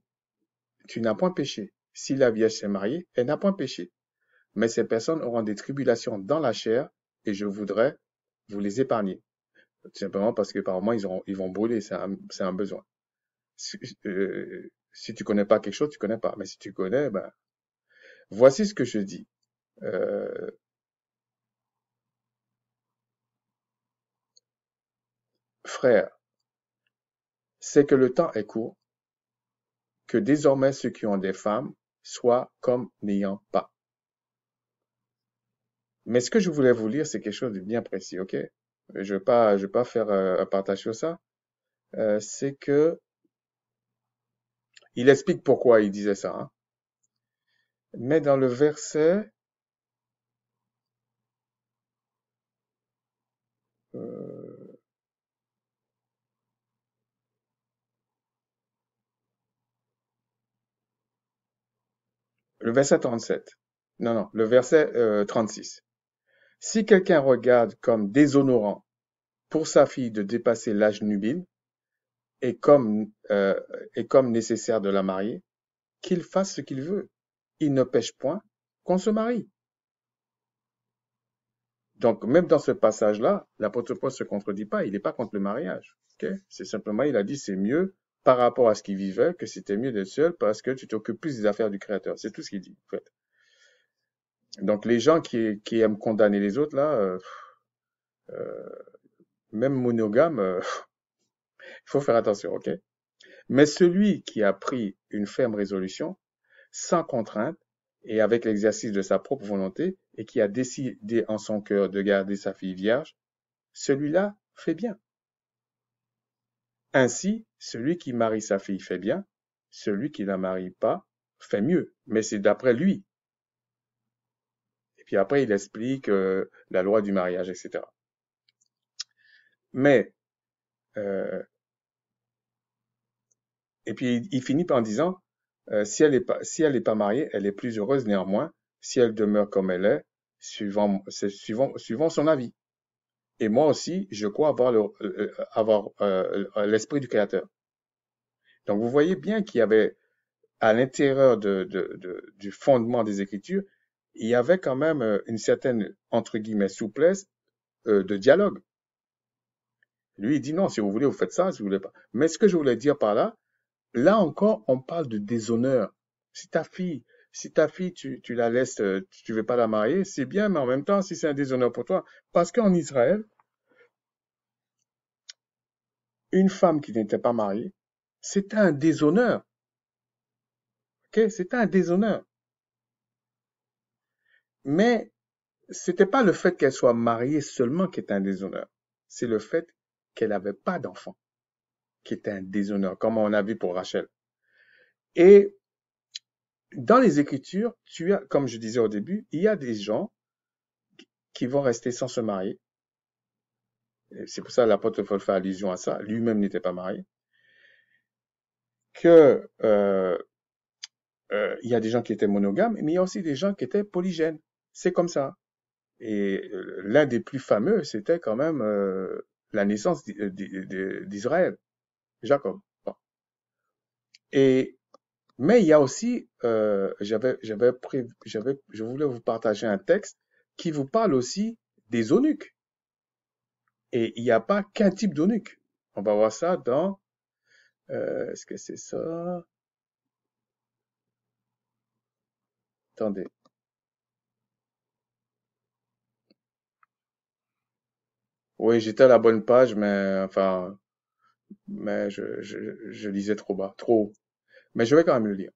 tu n'as point péché. Si la Vierge s'est mariée, elle n'a point péché. Mais ces personnes auront des tribulations dans la chair et je voudrais vous les épargner. simplement parce que par moment, ils, ils vont brûler, c'est un, besoin. Euh, si, tu connais pas quelque chose, tu connais pas. Mais si tu connais, ben, voici ce que je dis. Euh, frère, c'est que le temps est court que désormais ceux qui ont des femmes soient comme n'ayant pas. Mais ce que je voulais vous lire, c'est quelque chose de bien précis, ok? Je ne pas, je vais pas faire euh, un partage sur ça. Euh, c'est que il explique pourquoi il disait ça. Hein. Mais dans le verset le verset 37. Non, non, le verset 36. Euh, si quelqu'un regarde comme déshonorant pour sa fille de dépasser l'âge nubile et comme, euh, et comme nécessaire de la marier, qu'il fasse ce qu'il veut. Il ne pêche point qu'on se marie. Donc, même dans ce passage-là, l'apôtre Paul se contredit pas. Il n'est pas contre le mariage. C'est simplement, il a dit, c'est mieux par rapport à ce qu'il vivait que c'était mieux d'être seul parce que tu t'occupes plus des affaires du Créateur. C'est tout ce qu'il dit, en fait. Donc les gens qui, aiment condamner les autres, là, euh, euh, même monogame, il euh, faut faire attention, ok Mais celui qui a pris une ferme résolution, sans contrainte, et avec l'exercice de sa propre volonté, et qui a décidé en son cœur de garder sa fille vierge, celui-là fait bien. Ainsi, celui qui marie sa fille fait bien, celui qui ne la marie pas fait mieux, mais c'est d'après lui. Et puis après, il explique euh, la loi du mariage, etc. Mais, euh, et puis il, finit par en disant, euh, si elle n'est pas, si elle pas mariée, elle est plus heureuse néanmoins, si elle demeure comme elle est, suivant, suivant, suivant son avis. Et moi aussi, je crois avoir euh, euh, euh, l'esprit du Créateur. Donc vous voyez bien qu'il y avait à l'intérieur de, du fondement des Écritures, il y avait quand même une certaine, entre guillemets, souplesse de dialogue. Lui, dit non, si vous voulez, vous faites ça, si vous voulez pas. Mais ce que je voulais dire par là, là encore, on parle de déshonneur. Si ta fille, si ta fille, tu, la laisses, euh, tu ne veux pas la marier, c'est bien, mais en même temps, si c'est un déshonneur pour toi, parce qu'en Israël, une femme qui n'était pas mariée, c'était un déshonneur. Ok, c'était un déshonneur. Mais c'était pas le fait qu'elle soit mariée seulement qui est un déshonneur, c'est le fait qu'elle n'avait pas d'enfant qui était un déshonneur, comme on a vu pour Rachel. Et dans les Écritures, tu as, comme je disais au début, il y a des gens qui vont rester sans se marier. C'est pour ça que l'apôtre Paul fait allusion à ça. Lui-même n'était pas marié. Que il y a des gens qui étaient monogames, mais il y a aussi des gens qui étaient polygènes. C'est comme ça. Et l'un des plus fameux, c'était quand même la naissance d'Israël, Jacob. Et mais il y a aussi, euh, j'avais, j'avais, j'avais, je voulais vous partager un texte qui vous parle aussi des eunuques. Et il n'y a pas qu'un type d'eunuque. On va voir ça dans, euh, est-ce que c'est ça? Attendez. Oui, j'étais à la bonne page, mais enfin, mais je, je lisais trop bas, trop haut. Mais je vais quand même le lire.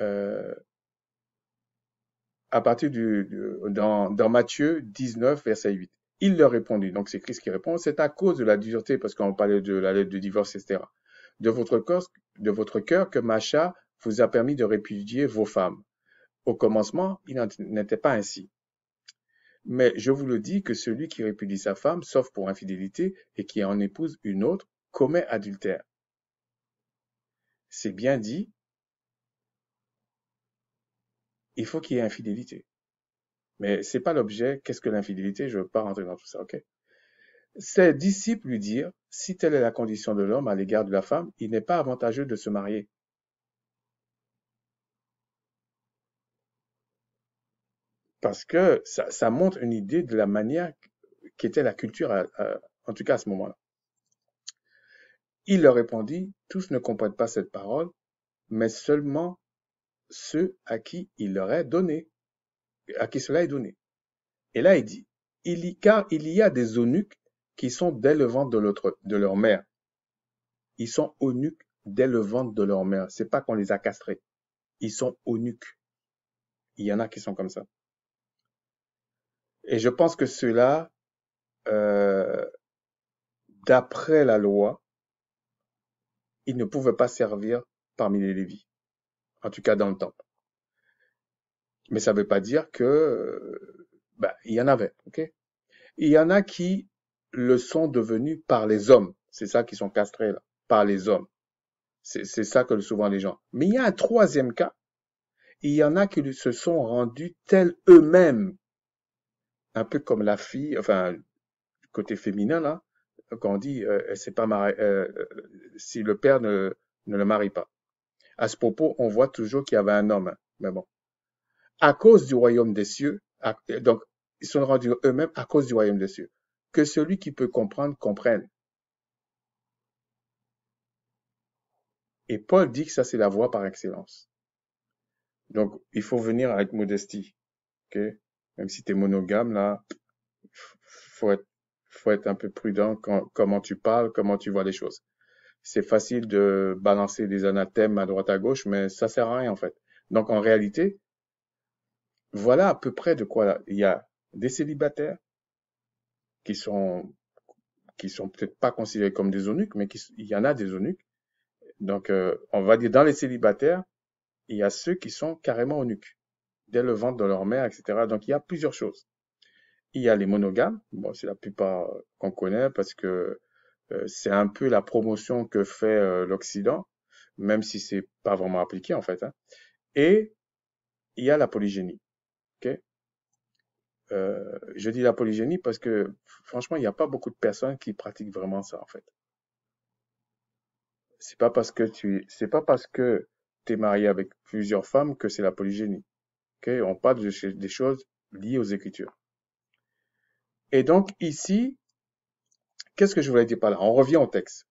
Euh, à partir du, dans, dans, Matthieu 19, verset 8. Il leur répondit, donc c'est Christ qui répond, c'est à cause de la dureté, parce qu'on parlait de la lettre de divorce, etc., de votre corps, de votre cœur que Macha vous a permis de répudier vos femmes. Au commencement, il n'était pas ainsi. Mais je vous le dis que celui qui répudie sa femme, sauf pour infidélité, et qui en épouse une autre, commet adultère c'est bien dit, il faut qu'il y ait infidélité. Mais c'est pas l'objet. Qu'est-ce que l'infidélité? Je veux pas rentrer dans tout ça. OK. Ses disciples lui dirent, si telle est la condition de l'homme à l'égard de la femme, il n'est pas avantageux de se marier. Parce que ça, montre une idée de la manière qu'était la culture, en tout cas à ce moment-là. Il leur répondit, Tous ne comprennent pas cette parole, mais seulement ceux à qui il leur est donné, à qui cela est donné. Et là, il dit, il y, car il y a des eunuques qui sont dès le ventre de, leur mère. Ils sont eunuques dès le ventre de leur mère. C'est pas qu'on les a castrés. Ils sont eunuques. Il y en a qui sont comme ça. Et je pense que cela, euh, d'après la loi, il ne pouvait pas servir parmi les Lévis, en tout cas dans le temple. Mais ça ne veut pas dire que euh, bah, il y en avait, ok Il y en a qui le sont devenus par les hommes, c'est ça qui sont castrés là, par les hommes. C'est ça que souvent les gens. Mais il y a un troisième cas. Il y en a qui se sont rendus tels eux-mêmes, un peu comme la fille, enfin côté féminin là, quand on dit euh, euh, c'est pas euh, si le père ne, ne le marie pas. À ce propos, on voit toujours qu'il y avait un homme, mais bon. À cause du royaume des cieux, donc ils sont rendus eux-mêmes à cause du royaume des cieux. Que celui qui peut comprendre comprenne. Et Paul dit que ça c'est la voie par excellence. Donc il faut venir avec modestie, ok Même si tu es monogame là, faut être faut être un peu prudent quand, comment tu parles, comment tu vois les choses. C'est facile de balancer des anathèmes à droite à gauche, mais ça sert à rien en fait. Donc en réalité, voilà à peu près de quoi il y a des célibataires qui sont qui sont peut-être pas considérés comme des eunuques, mais qui, il y en a des eunuques. Donc euh, on va dire dans les célibataires, il y a ceux qui sont carrément eunuques dès le ventre de leur mère, etc. Donc il y a plusieurs choses il y a les monogames. Bon, c'est la plupart euh, qu'on connaît parce que euh, c'est un peu la promotion que fait euh, l'Occident, même si c'est pas vraiment appliqué en fait. Hein. Et il y a la polygénie. ok je dis la polygénie parce que franchement, il n'y a pas beaucoup de personnes qui pratiquent vraiment ça en fait. C'est pas parce que tu, c'est pas parce que t'es marié avec plusieurs femmes que c'est la polygénie. ok On parle de, des choses liées aux écritures. Et donc ici, qu'est-ce que je voulais dire par là On revient au texte.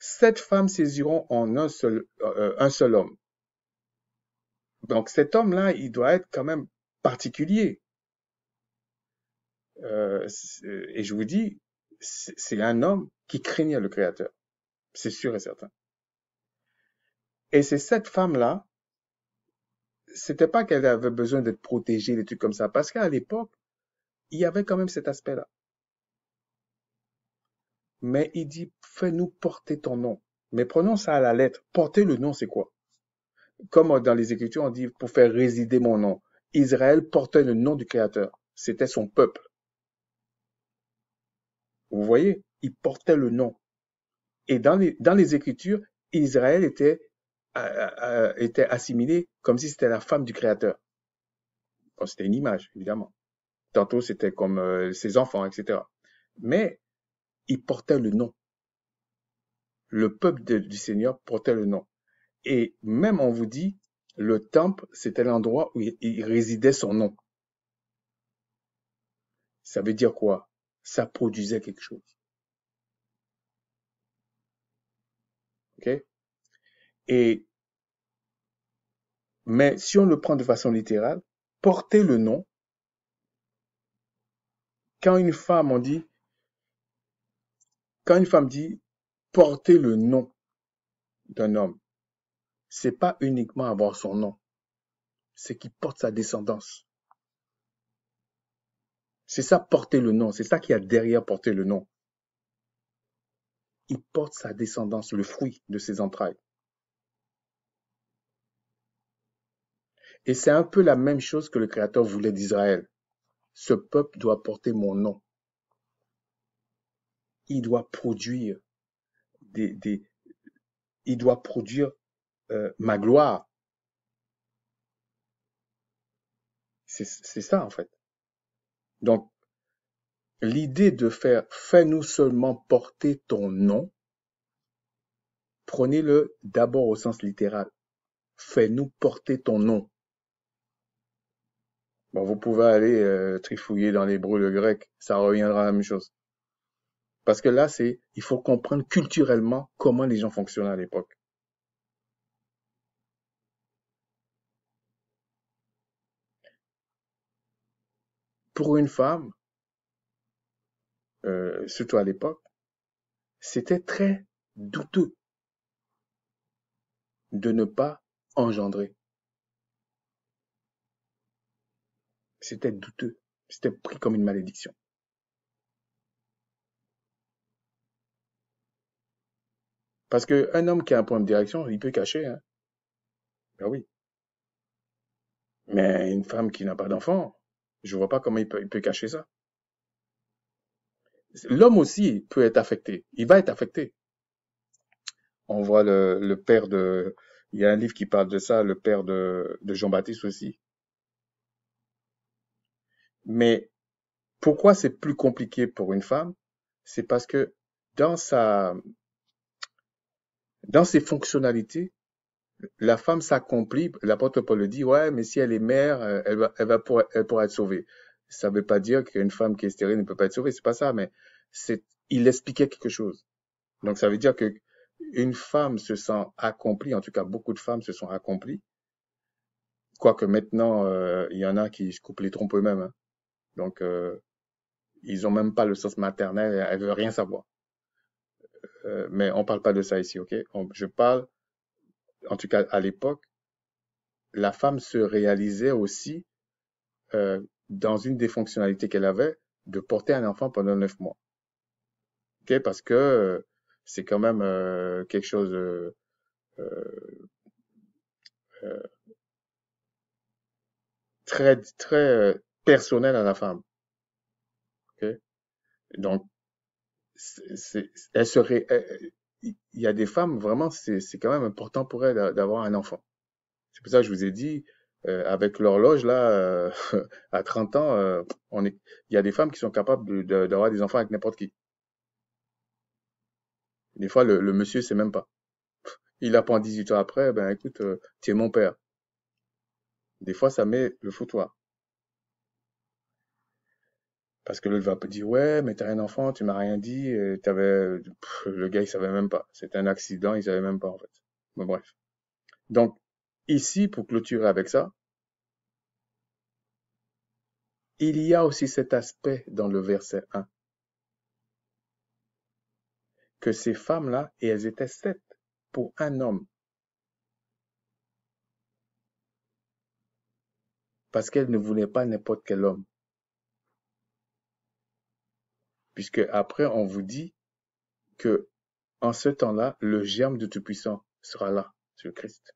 Sept femmes saisiront en un seul, euh, un seul homme. Donc cet homme-là, il doit être quand même particulier. Euh, et je vous dis, c'est un homme qui craignait le Créateur. C'est sûr et certain. Et ces sept femmes-là, c'était pas qu'elles avaient besoin d'être protégées, des trucs comme ça, parce qu'à l'époque, il y avait quand même cet aspect-là. Mais il dit, fais-nous porter ton nom. Mais prenons ça à la lettre. Porter le nom, c'est quoi Comme dans les Écritures, on dit, pour faire résider mon nom. Israël portait le nom du Créateur. C'était son peuple. Vous voyez, il portait le nom. Et dans les, Écritures, Israël euh, euh, euh, était, assimilé comme si c'était la femme du Créateur. c'était une image, évidemment tantôt c'était comme euh, ses enfants, etc. Mais il portait le nom. Le peuple du Seigneur portait le nom. Et même on vous dit, le temple, c'était l'endroit où il, résidait son nom. Ça veut dire quoi Ça produisait quelque chose. Ok Et mais si on le prend de façon littérale, porter le nom, quand une femme, on dit, quand une femme dit porter le nom d'un homme, c'est pas uniquement avoir son nom, c'est qu'il porte sa descendance. C'est ça porter le nom, c'est ça qui y a derrière porter le nom. Il porte sa descendance, le fruit de ses entrailles. Et c'est un peu la même chose que le Créateur voulait d'Israël. Ce peuple doit porter mon nom. Il doit produire des, des il doit produire euh, ma gloire. C'est ça en fait. Donc, l'idée de faire fais-nous seulement porter ton nom, prenez-le d'abord au sens littéral. Fais-nous porter ton nom vous pouvez aller euh, trifouiller dans l'hébreu, le grec, ça reviendra à la même chose. Parce que là, c'est, il faut comprendre culturellement comment les gens fonctionnaient à l'époque. Pour une femme, euh, surtout à l'époque, c'était très douteux de ne pas engendrer. C'était douteux, c'était pris comme une malédiction. Parce que un homme qui a un point de direction, il peut cacher. Hein. Ben oui. Mais une femme qui n'a pas d'enfant, je vois pas comment il peut, il peut cacher ça. L'homme aussi peut être affecté. Il va être affecté. On voit le, père de... Il y a un livre qui parle de ça, le père de Jean-Baptiste aussi. Mais pourquoi c'est plus compliqué pour une femme C'est parce que dans sa dans ses fonctionnalités, la femme s'accomplit. L'apôtre Paul le dit, ouais, mais si elle est mère, elle euh, elle va elle pourra être sauvée. Ça ne veut pas dire qu'une femme qui est stérile ne peut pas être sauvée, c'est pas ça, mais c'est, il expliquait quelque chose. Donc ça veut dire que une femme se sent accomplie, en tout cas beaucoup de femmes se sont accomplies. Quoique maintenant, euh, il y en a qui se coupent les trompes eux-mêmes. Hein. Donc, euh, ils ont même pas le sens maternel, elle ne veulent rien savoir. Euh, mais on ne parle pas de ça ici, ok Je parle, en tout cas à l'époque, la femme se réalisait aussi euh, dans une des fonctionnalités qu'elle avait de porter un enfant pendant neuf mois. ok Parce que c'est quand même quelque chose... très très personnel à la femme. Okay? Donc, elle serait, il y a des femmes vraiment, c'est, c'est quand même important pour elles d'avoir un enfant. C'est pour ça que je vous ai dit, euh, avec l'horloge là, euh, à 30 ans, euh, on est, il y a des femmes qui sont capables d'avoir des enfants avec n'importe qui. Des fois, le, le monsieur sait même pas. Il apprend 18 ans après, ben écoute, tu es mon père. Des fois, ça met le foutoir. Parce que l'autre va dire ouais, mais t'as un enfant, tu m'as rien dit, euh, avais le gars il savait même pas, c'était un accident, il savait même pas en fait. Mais bref. Donc ici pour clôturer avec ça, il y a aussi cet aspect dans le verset 1 que ces femmes là et elles étaient sept pour un homme. Parce qu'elles ne voulaient pas n'importe quel homme puisque après on vous dit que en ce temps-là, le germe du Tout-Puissant sera là, sur Christ.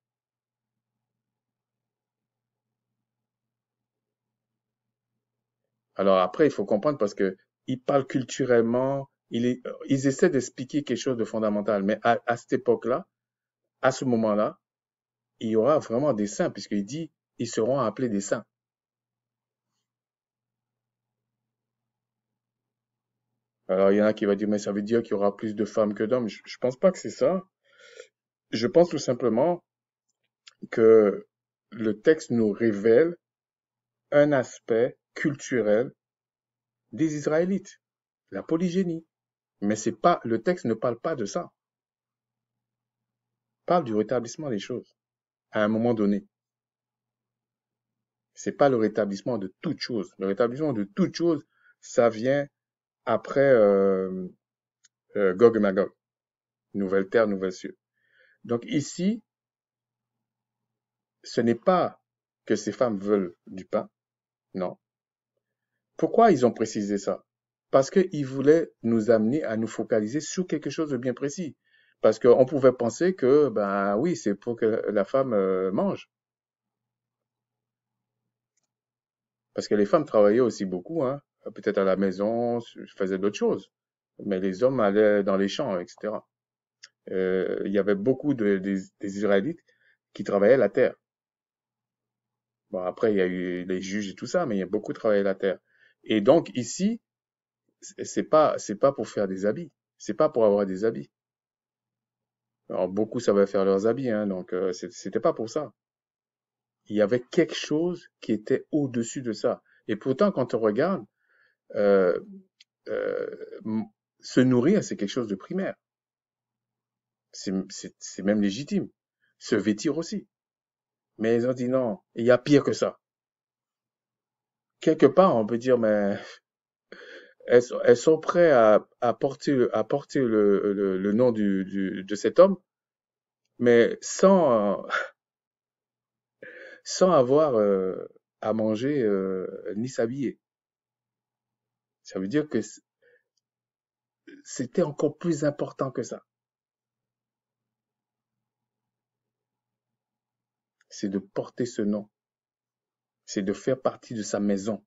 Alors après, il faut comprendre parce que ils parlent culturellement, euh, ils essaient d'expliquer quelque chose de fondamental. Mais à, cette époque-là, à ce moment-là, il y aura vraiment des saints, puisqu'il dit, ils seront appelés des saints. Alors, il y en a qui va dire, mais ça veut dire qu'il y aura plus de femmes que d'hommes. Je, ne pense pas que c'est ça. Je pense tout simplement que le texte nous révèle un aspect culturel des Israélites, la polygénie. Mais c'est pas, le texte ne parle pas de ça. parle du rétablissement des choses à un moment donné. C'est pas le rétablissement de toute chose. Le rétablissement de toute chose, ça vient après euh, euh, Gog et Magog, nouvelle terre, nouvelle cieux. Donc ici, ce n'est pas que ces femmes veulent du pain, non. Pourquoi ils ont précisé ça Parce qu'ils voulaient nous amener à nous focaliser sur quelque chose de bien précis. Parce qu'on pouvait penser que, ben oui, c'est pour que la femme euh, mange. Parce que les femmes travaillaient aussi beaucoup, hein. Euh, peut-être à la maison, je faisais d'autres choses. Mais les hommes allaient dans les champs, etc. Euh, il y avait beaucoup de, des, Israélites qui travaillaient la terre. Bon, après, il y a eu les juges et tout ça, mais il y a beaucoup travaillé la terre. Et donc, ici, c'est pas, c'est pas pour faire des habits. C'est pas pour avoir des habits. Alors, beaucoup savaient faire leurs habits, hein, donc euh, ce c'était pas pour ça. Il y avait quelque chose qui était au-dessus de ça. Et pourtant, quand on regarde, euh, euh, se nourrir, c'est quelque chose de primaire. C'est même légitime. Se vêtir aussi. Mais ils ont dit non, il y a pire que ça. Quelque part, on peut dire, mais elles, elles sont prêtes à, porter, à porter le, le, nom du, de cet homme, mais sans, sans avoir euh, à manger ni s'habiller. Ça veut dire que c'était encore plus important que ça. C'est de porter ce nom. C'est de faire partie de sa maison.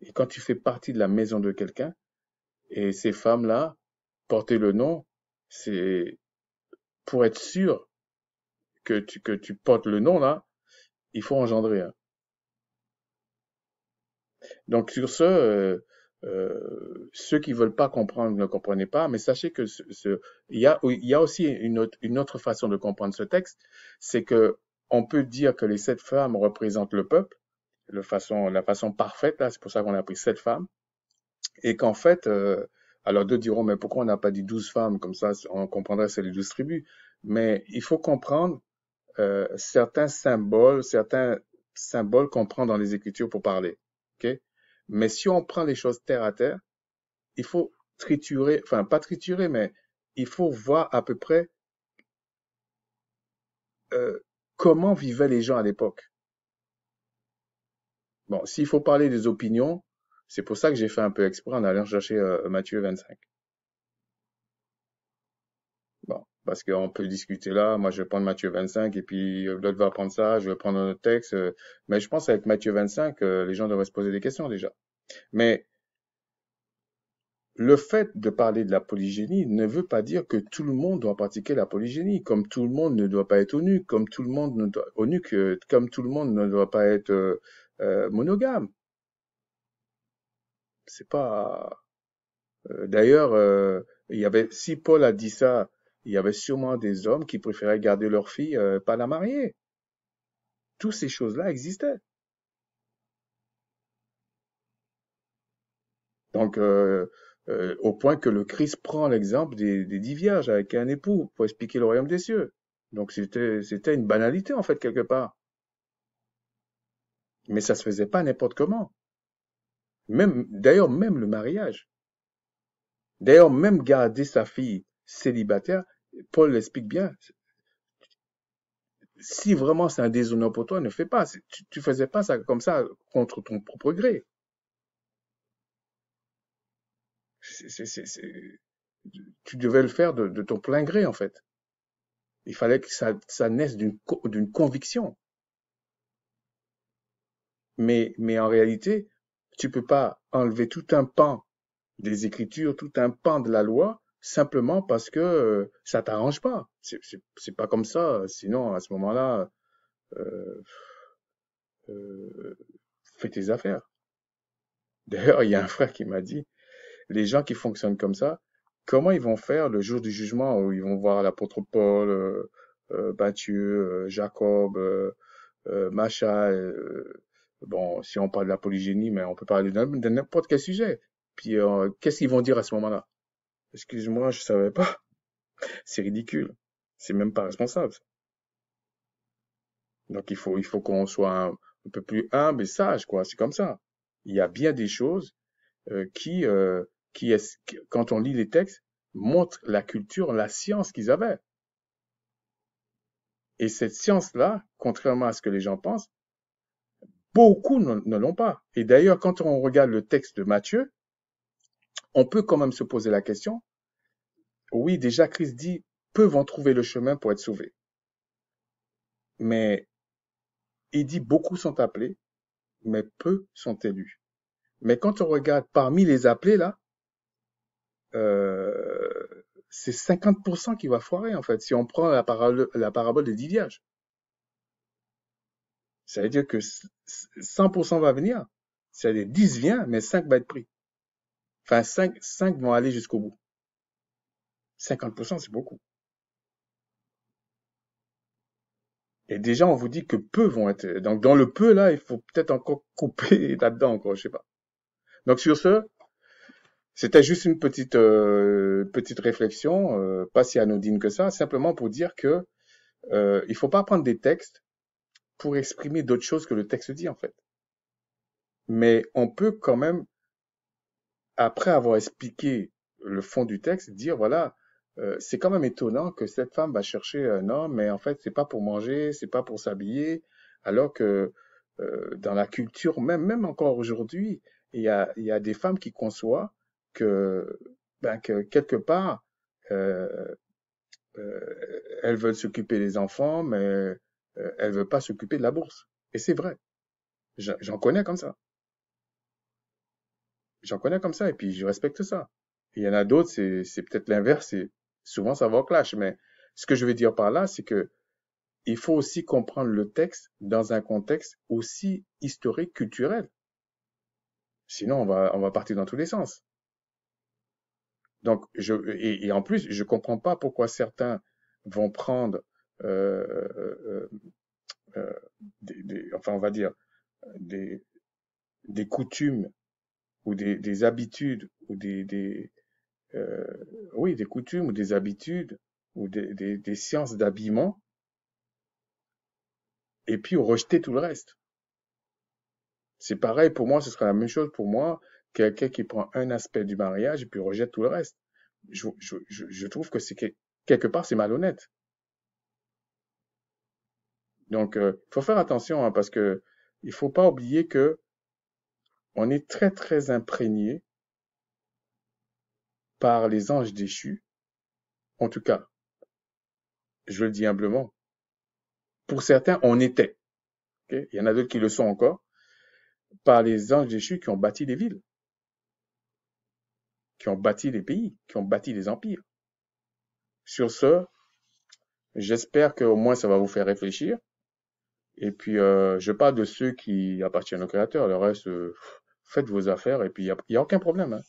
Et quand tu fais partie de la maison de quelqu'un, et ces femmes-là, porter le nom, c'est pour être sûr que tu, portes le nom là, il faut engendrer. Hein. Donc sur ce, euh, euh, ceux qui veulent pas comprendre ne comprenez pas, mais sachez que il y a, y aussi une autre, façon de comprendre ce texte, c'est que on peut dire que les sept femmes représentent le peuple, le façon, la façon parfaite là, c'est pour ça qu'on a pris sept femmes, et qu'en fait, euh, alors deux diront mais pourquoi on n'a pas dit douze femmes comme ça, on comprendrait c'est les douze tribus, mais il faut comprendre certains symboles, certains symboles qu'on prend dans les Écritures pour parler. Okay? Mais si on prend les choses terre à terre, il faut triturer, enfin pas triturer, mais il faut voir à peu près euh, comment vivaient les gens à l'époque. Bon, s'il faut parler des opinions, c'est pour ça que j'ai fait un peu exprès en allant chercher euh, Mathieu Matthieu 25. parce qu'on peut discuter là. Moi, je vais prendre Matthieu 25 et puis euh, l'autre va prendre ça, je vais prendre un autre texte. Euh. Mais je pense avec Matthieu 25, euh, les gens devraient se poser des questions déjà. Mais le fait de parler de la polygénie ne veut pas dire que tout le monde doit pratiquer la polygénie, comme tout le monde ne doit pas être nu, comme tout le monde ne doit, comme tout le monde ne doit pas être monogame. C'est pas. D'ailleurs, il y avait si Paul a dit ça il y avait sûrement des hommes qui préféraient garder leur fille, euh, pas la marier. Toutes ces choses-là existaient. Donc, euh, euh, au point que le Christ prend l'exemple des, dix vierges avec un époux pour expliquer le royaume des cieux. Donc, c'était une banalité, en fait, quelque part. Mais ça se faisait pas n'importe comment. Même, d'ailleurs, même le mariage. D'ailleurs, même garder sa fille célibataire, Paul l'explique bien. Si vraiment c'est un déshonneur pour toi, ne fais pas. Tu, tu faisais pas ça comme ça contre ton propre gré. tu devais le faire de, ton plein gré, en fait. Il fallait que ça, ça naisse d'une conviction. Mais, mais en réalité, tu peux pas enlever tout un pan des Écritures, tout un pan de la loi simplement parce que euh, ça t'arrange pas. C'est pas comme ça. Sinon, à ce moment-là, euh, euh fais tes affaires. D'ailleurs, il y a un frère qui m'a dit, les gens qui fonctionnent comme ça, comment ils vont faire le jour du jugement où ils vont voir l'apôtre Paul, euh, Matthieu, Jacob, Macha, bon, si on parle de la polygénie, mais on peut parler de, de n'importe quel sujet. Puis, qu'est-ce qu'ils vont dire à ce moment-là Excuse-moi, je savais pas. C'est ridicule. C'est même pas responsable. Donc il faut, il faut qu'on soit un, peu plus humble et sage, quoi. C'est comme ça. Il y a bien des choses euh, qui, euh, qui, est, quand on lit les textes, montrent la culture, la science qu'ils avaient. Et cette science-là, contrairement à ce que les gens pensent, beaucoup ne l'ont pas. Et d'ailleurs, quand on regarde le texte de Matthieu, on peut quand même se poser la question. Oui, déjà, Christ dit, peu vont trouver le chemin pour être sauvés. Mais il dit, beaucoup sont appelés, mais peu sont élus. Mais quand on regarde parmi les appelés, là, euh, c'est 50% qui va foirer, en fait, si on prend la parabole, la parabole des Ça veut dire que 100% va venir. C'est-à-dire 10 vient, mais 5 va être pris. Enfin, 5, vont aller jusqu'au bout. 50%, c'est beaucoup. Et déjà, on vous dit que peu vont être. Donc, dans le peu, là, il faut peut-être encore couper là-dedans, encore, je sais pas. Donc, sur ce, c'était juste une petite, euh, petite réflexion, euh, pas si anodine que ça, simplement pour dire que euh, il faut pas prendre des textes pour exprimer d'autres choses que le texte dit, en fait. Mais on peut quand même après avoir expliqué le fond du texte, dire voilà, euh, c'est quand même étonnant que cette femme va chercher un homme, mais en fait, c'est pas pour manger, c'est pas pour s'habiller, alors que euh, dans la culture, même, même encore aujourd'hui, il y a, y des femmes qui conçoivent que, ben, que quelque part, euh, elles veulent s'occuper des enfants, mais elles veulent pas s'occuper de la bourse. Et c'est vrai. J'en connais comme ça. J'en connais comme ça et puis je respecte ça. il y en a d'autres, c'est, c'est peut-être l'inverse et souvent ça va au clash. Mais ce que je veux dire par là, c'est que il faut aussi comprendre le texte dans un contexte aussi historique, culturel. Sinon, on va, on va partir dans tous les sens. Donc, je, et, en plus, je comprends pas pourquoi certains vont prendre, euh, euh, euh, enfin, on va dire, des, des coutumes ou des, habitudes ou des, euh, oui, des coutumes ou des habitudes ou des, sciences d'habillement, et puis rejeter tout le reste. C'est pareil pour moi, ce serait la même chose pour moi, quelqu'un qui prend un aspect du mariage et puis rejette tout le reste. Je, je, je, trouve que c'est quelque part c'est malhonnête. Donc, il euh, faut faire attention hein, parce que il faut pas oublier que on est très très imprégné par les anges déchus. En tout cas, je le dis humblement, pour certains, on était. Il y en a d'autres qui le sont encore, par les anges déchus qui ont bâti des villes, qui ont bâti des pays, qui ont bâti des empires. Sur ce, j'espère qu'au moins ça va vous faire réfléchir. Et puis, euh, je parle de ceux qui appartiennent au Créateur. Le reste, euh, faites vos affaires et puis il n'y a, aucun problème. Hein.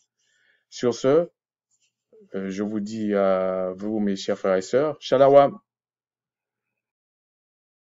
Sur ce, euh, je vous dis à vous, mes chers frères et sœurs, Shalawam.